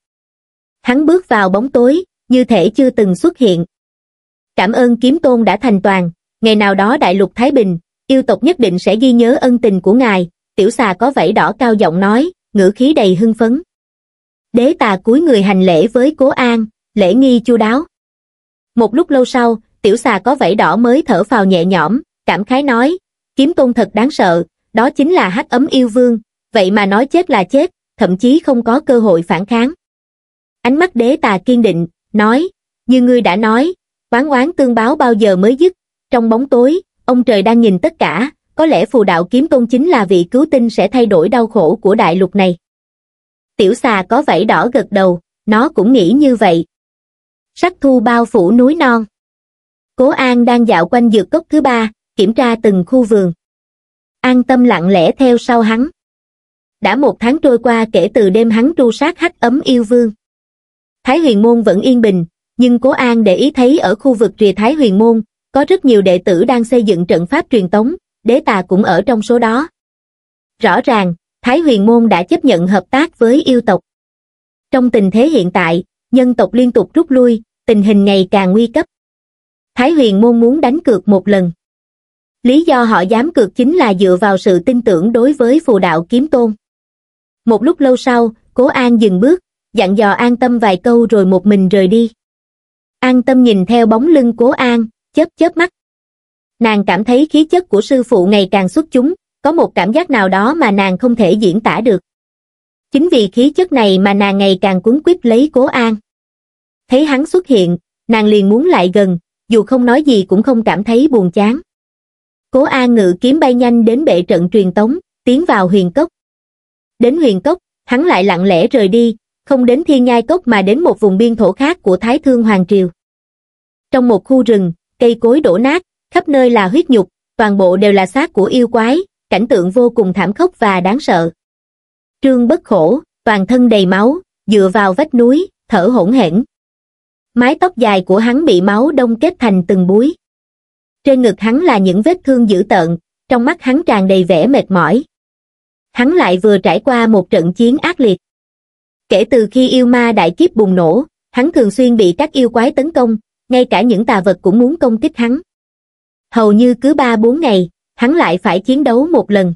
hắn bước vào bóng tối như thể chưa từng xuất hiện cảm ơn kiếm tôn đã thành toàn ngày nào đó đại lục thái bình yêu tộc nhất định sẽ ghi nhớ ân tình của ngài tiểu xà có vảy đỏ cao giọng nói ngữ khí đầy hưng phấn đế tà cúi người hành lễ với cố an lễ nghi chu đáo một lúc lâu sau tiểu xà có vảy đỏ mới thở phào nhẹ nhõm, cảm khái nói, kiếm tôn thật đáng sợ, đó chính là hắc ấm yêu vương, vậy mà nói chết là chết, thậm chí không có cơ hội phản kháng. Ánh mắt đế tà kiên định, nói, như ngươi đã nói, quán oán tương báo bao giờ mới dứt, trong bóng tối, ông trời đang nhìn tất cả, có lẽ phù đạo kiếm tôn chính là vị cứu tinh sẽ thay đổi đau khổ của đại lục này. Tiểu xà có vảy đỏ gật đầu, nó cũng nghĩ như vậy. Sắc thu bao phủ núi non cố an đang dạo quanh dược cốc thứ ba kiểm tra từng khu vườn an tâm lặng lẽ theo sau hắn đã một tháng trôi qua kể từ đêm hắn tru sát hắc ấm yêu vương thái huyền môn vẫn yên bình nhưng cố an để ý thấy ở khu vực rìa thái huyền môn có rất nhiều đệ tử đang xây dựng trận pháp truyền tống đế tà cũng ở trong số đó rõ ràng thái huyền môn đã chấp nhận hợp tác với yêu tộc trong tình thế hiện tại nhân tộc liên tục rút lui tình hình ngày càng nguy cấp Thái Huyền Môn muốn đánh cược một lần. Lý do họ dám cược chính là dựa vào sự tin tưởng đối với phù đạo kiếm tôn. Một lúc lâu sau, Cố An dừng bước, dặn dò An Tâm vài câu rồi một mình rời đi. An Tâm nhìn theo bóng lưng Cố An, chớp chớp mắt. Nàng cảm thấy khí chất của sư phụ ngày càng xuất chúng, có một cảm giác nào đó mà nàng không thể diễn tả được. Chính vì khí chất này mà nàng ngày càng cuốn quýt lấy Cố An. Thấy hắn xuất hiện, nàng liền muốn lại gần, dù không nói gì cũng không cảm thấy buồn chán cố a ngự kiếm bay nhanh đến bệ trận truyền tống tiến vào huyền cốc đến huyền cốc hắn lại lặng lẽ rời đi không đến thiên nhai cốc mà đến một vùng biên thổ khác của thái thương hoàng triều trong một khu rừng cây cối đổ nát khắp nơi là huyết nhục toàn bộ đều là xác của yêu quái cảnh tượng vô cùng thảm khốc và đáng sợ trương bất khổ toàn thân đầy máu dựa vào vách núi thở hỗn hển mái tóc dài của hắn bị máu đông kết thành từng búi trên ngực hắn là những vết thương dữ tợn trong mắt hắn tràn đầy vẻ mệt mỏi hắn lại vừa trải qua một trận chiến ác liệt kể từ khi yêu ma đại kiếp bùng nổ hắn thường xuyên bị các yêu quái tấn công ngay cả những tà vật cũng muốn công kích hắn hầu như cứ ba bốn ngày hắn lại phải chiến đấu một lần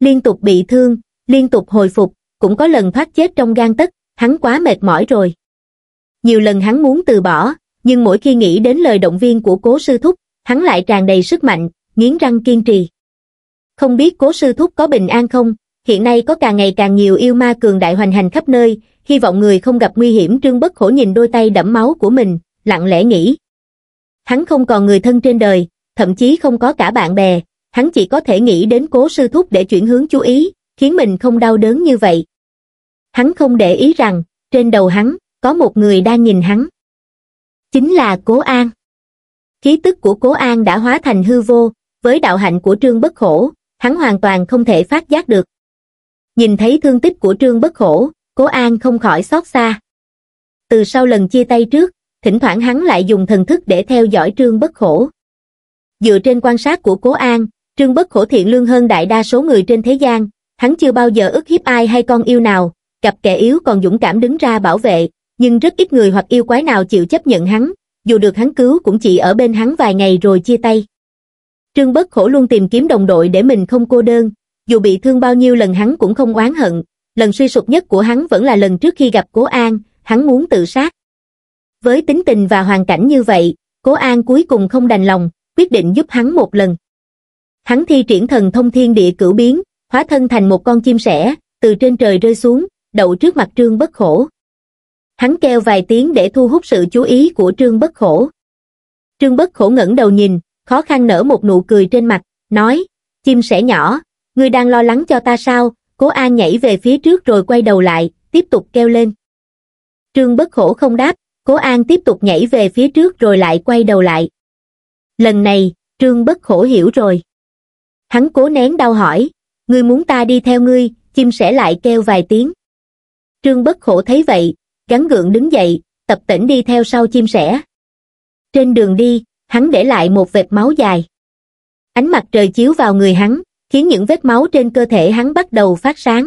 liên tục bị thương liên tục hồi phục cũng có lần thoát chết trong gan tất. hắn quá mệt mỏi rồi nhiều lần hắn muốn từ bỏ, nhưng mỗi khi nghĩ đến lời động viên của cố sư thúc, hắn lại tràn đầy sức mạnh, nghiến răng kiên trì. Không biết cố sư thúc có bình an không, hiện nay có càng ngày càng nhiều yêu ma cường đại hoành hành khắp nơi, hy vọng người không gặp nguy hiểm trương bất khổ nhìn đôi tay đẫm máu của mình, lặng lẽ nghĩ. Hắn không còn người thân trên đời, thậm chí không có cả bạn bè, hắn chỉ có thể nghĩ đến cố sư thúc để chuyển hướng chú ý, khiến mình không đau đớn như vậy. Hắn không để ý rằng, trên đầu hắn, có một người đang nhìn hắn chính là cố an khí tức của cố an đã hóa thành hư vô với đạo hạnh của trương bất khổ hắn hoàn toàn không thể phát giác được nhìn thấy thương tích của trương bất khổ cố an không khỏi xót xa từ sau lần chia tay trước thỉnh thoảng hắn lại dùng thần thức để theo dõi trương bất khổ dựa trên quan sát của cố an trương bất khổ thiện lương hơn đại đa số người trên thế gian hắn chưa bao giờ ức hiếp ai hay con yêu nào gặp kẻ yếu còn dũng cảm đứng ra bảo vệ nhưng rất ít người hoặc yêu quái nào chịu chấp nhận hắn, dù được hắn cứu cũng chỉ ở bên hắn vài ngày rồi chia tay. Trương Bất Khổ luôn tìm kiếm đồng đội để mình không cô đơn, dù bị thương bao nhiêu lần hắn cũng không oán hận, lần suy sụp nhất của hắn vẫn là lần trước khi gặp Cố An, hắn muốn tự sát. Với tính tình và hoàn cảnh như vậy, Cố An cuối cùng không đành lòng, quyết định giúp hắn một lần. Hắn thi triển thần thông thiên địa cửu biến, hóa thân thành một con chim sẻ, từ trên trời rơi xuống, đậu trước mặt Trương Bất Khổ hắn kêu vài tiếng để thu hút sự chú ý của trương bất khổ. Trương bất khổ ngẩng đầu nhìn, khó khăn nở một nụ cười trên mặt, nói, chim sẻ nhỏ, ngươi đang lo lắng cho ta sao, cố an nhảy về phía trước rồi quay đầu lại, tiếp tục kêu lên. Trương bất khổ không đáp, cố an tiếp tục nhảy về phía trước rồi lại quay đầu lại. Lần này, trương bất khổ hiểu rồi. Hắn cố nén đau hỏi, ngươi muốn ta đi theo ngươi, chim sẻ lại kêu vài tiếng. Trương bất khổ thấy vậy, gắn gượng đứng dậy, tập tỉnh đi theo sau chim sẻ. Trên đường đi, hắn để lại một vệt máu dài. Ánh mặt trời chiếu vào người hắn, khiến những vết máu trên cơ thể hắn bắt đầu phát sáng.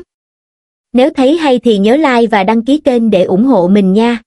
Nếu thấy hay thì nhớ like và đăng ký kênh để ủng hộ mình nha.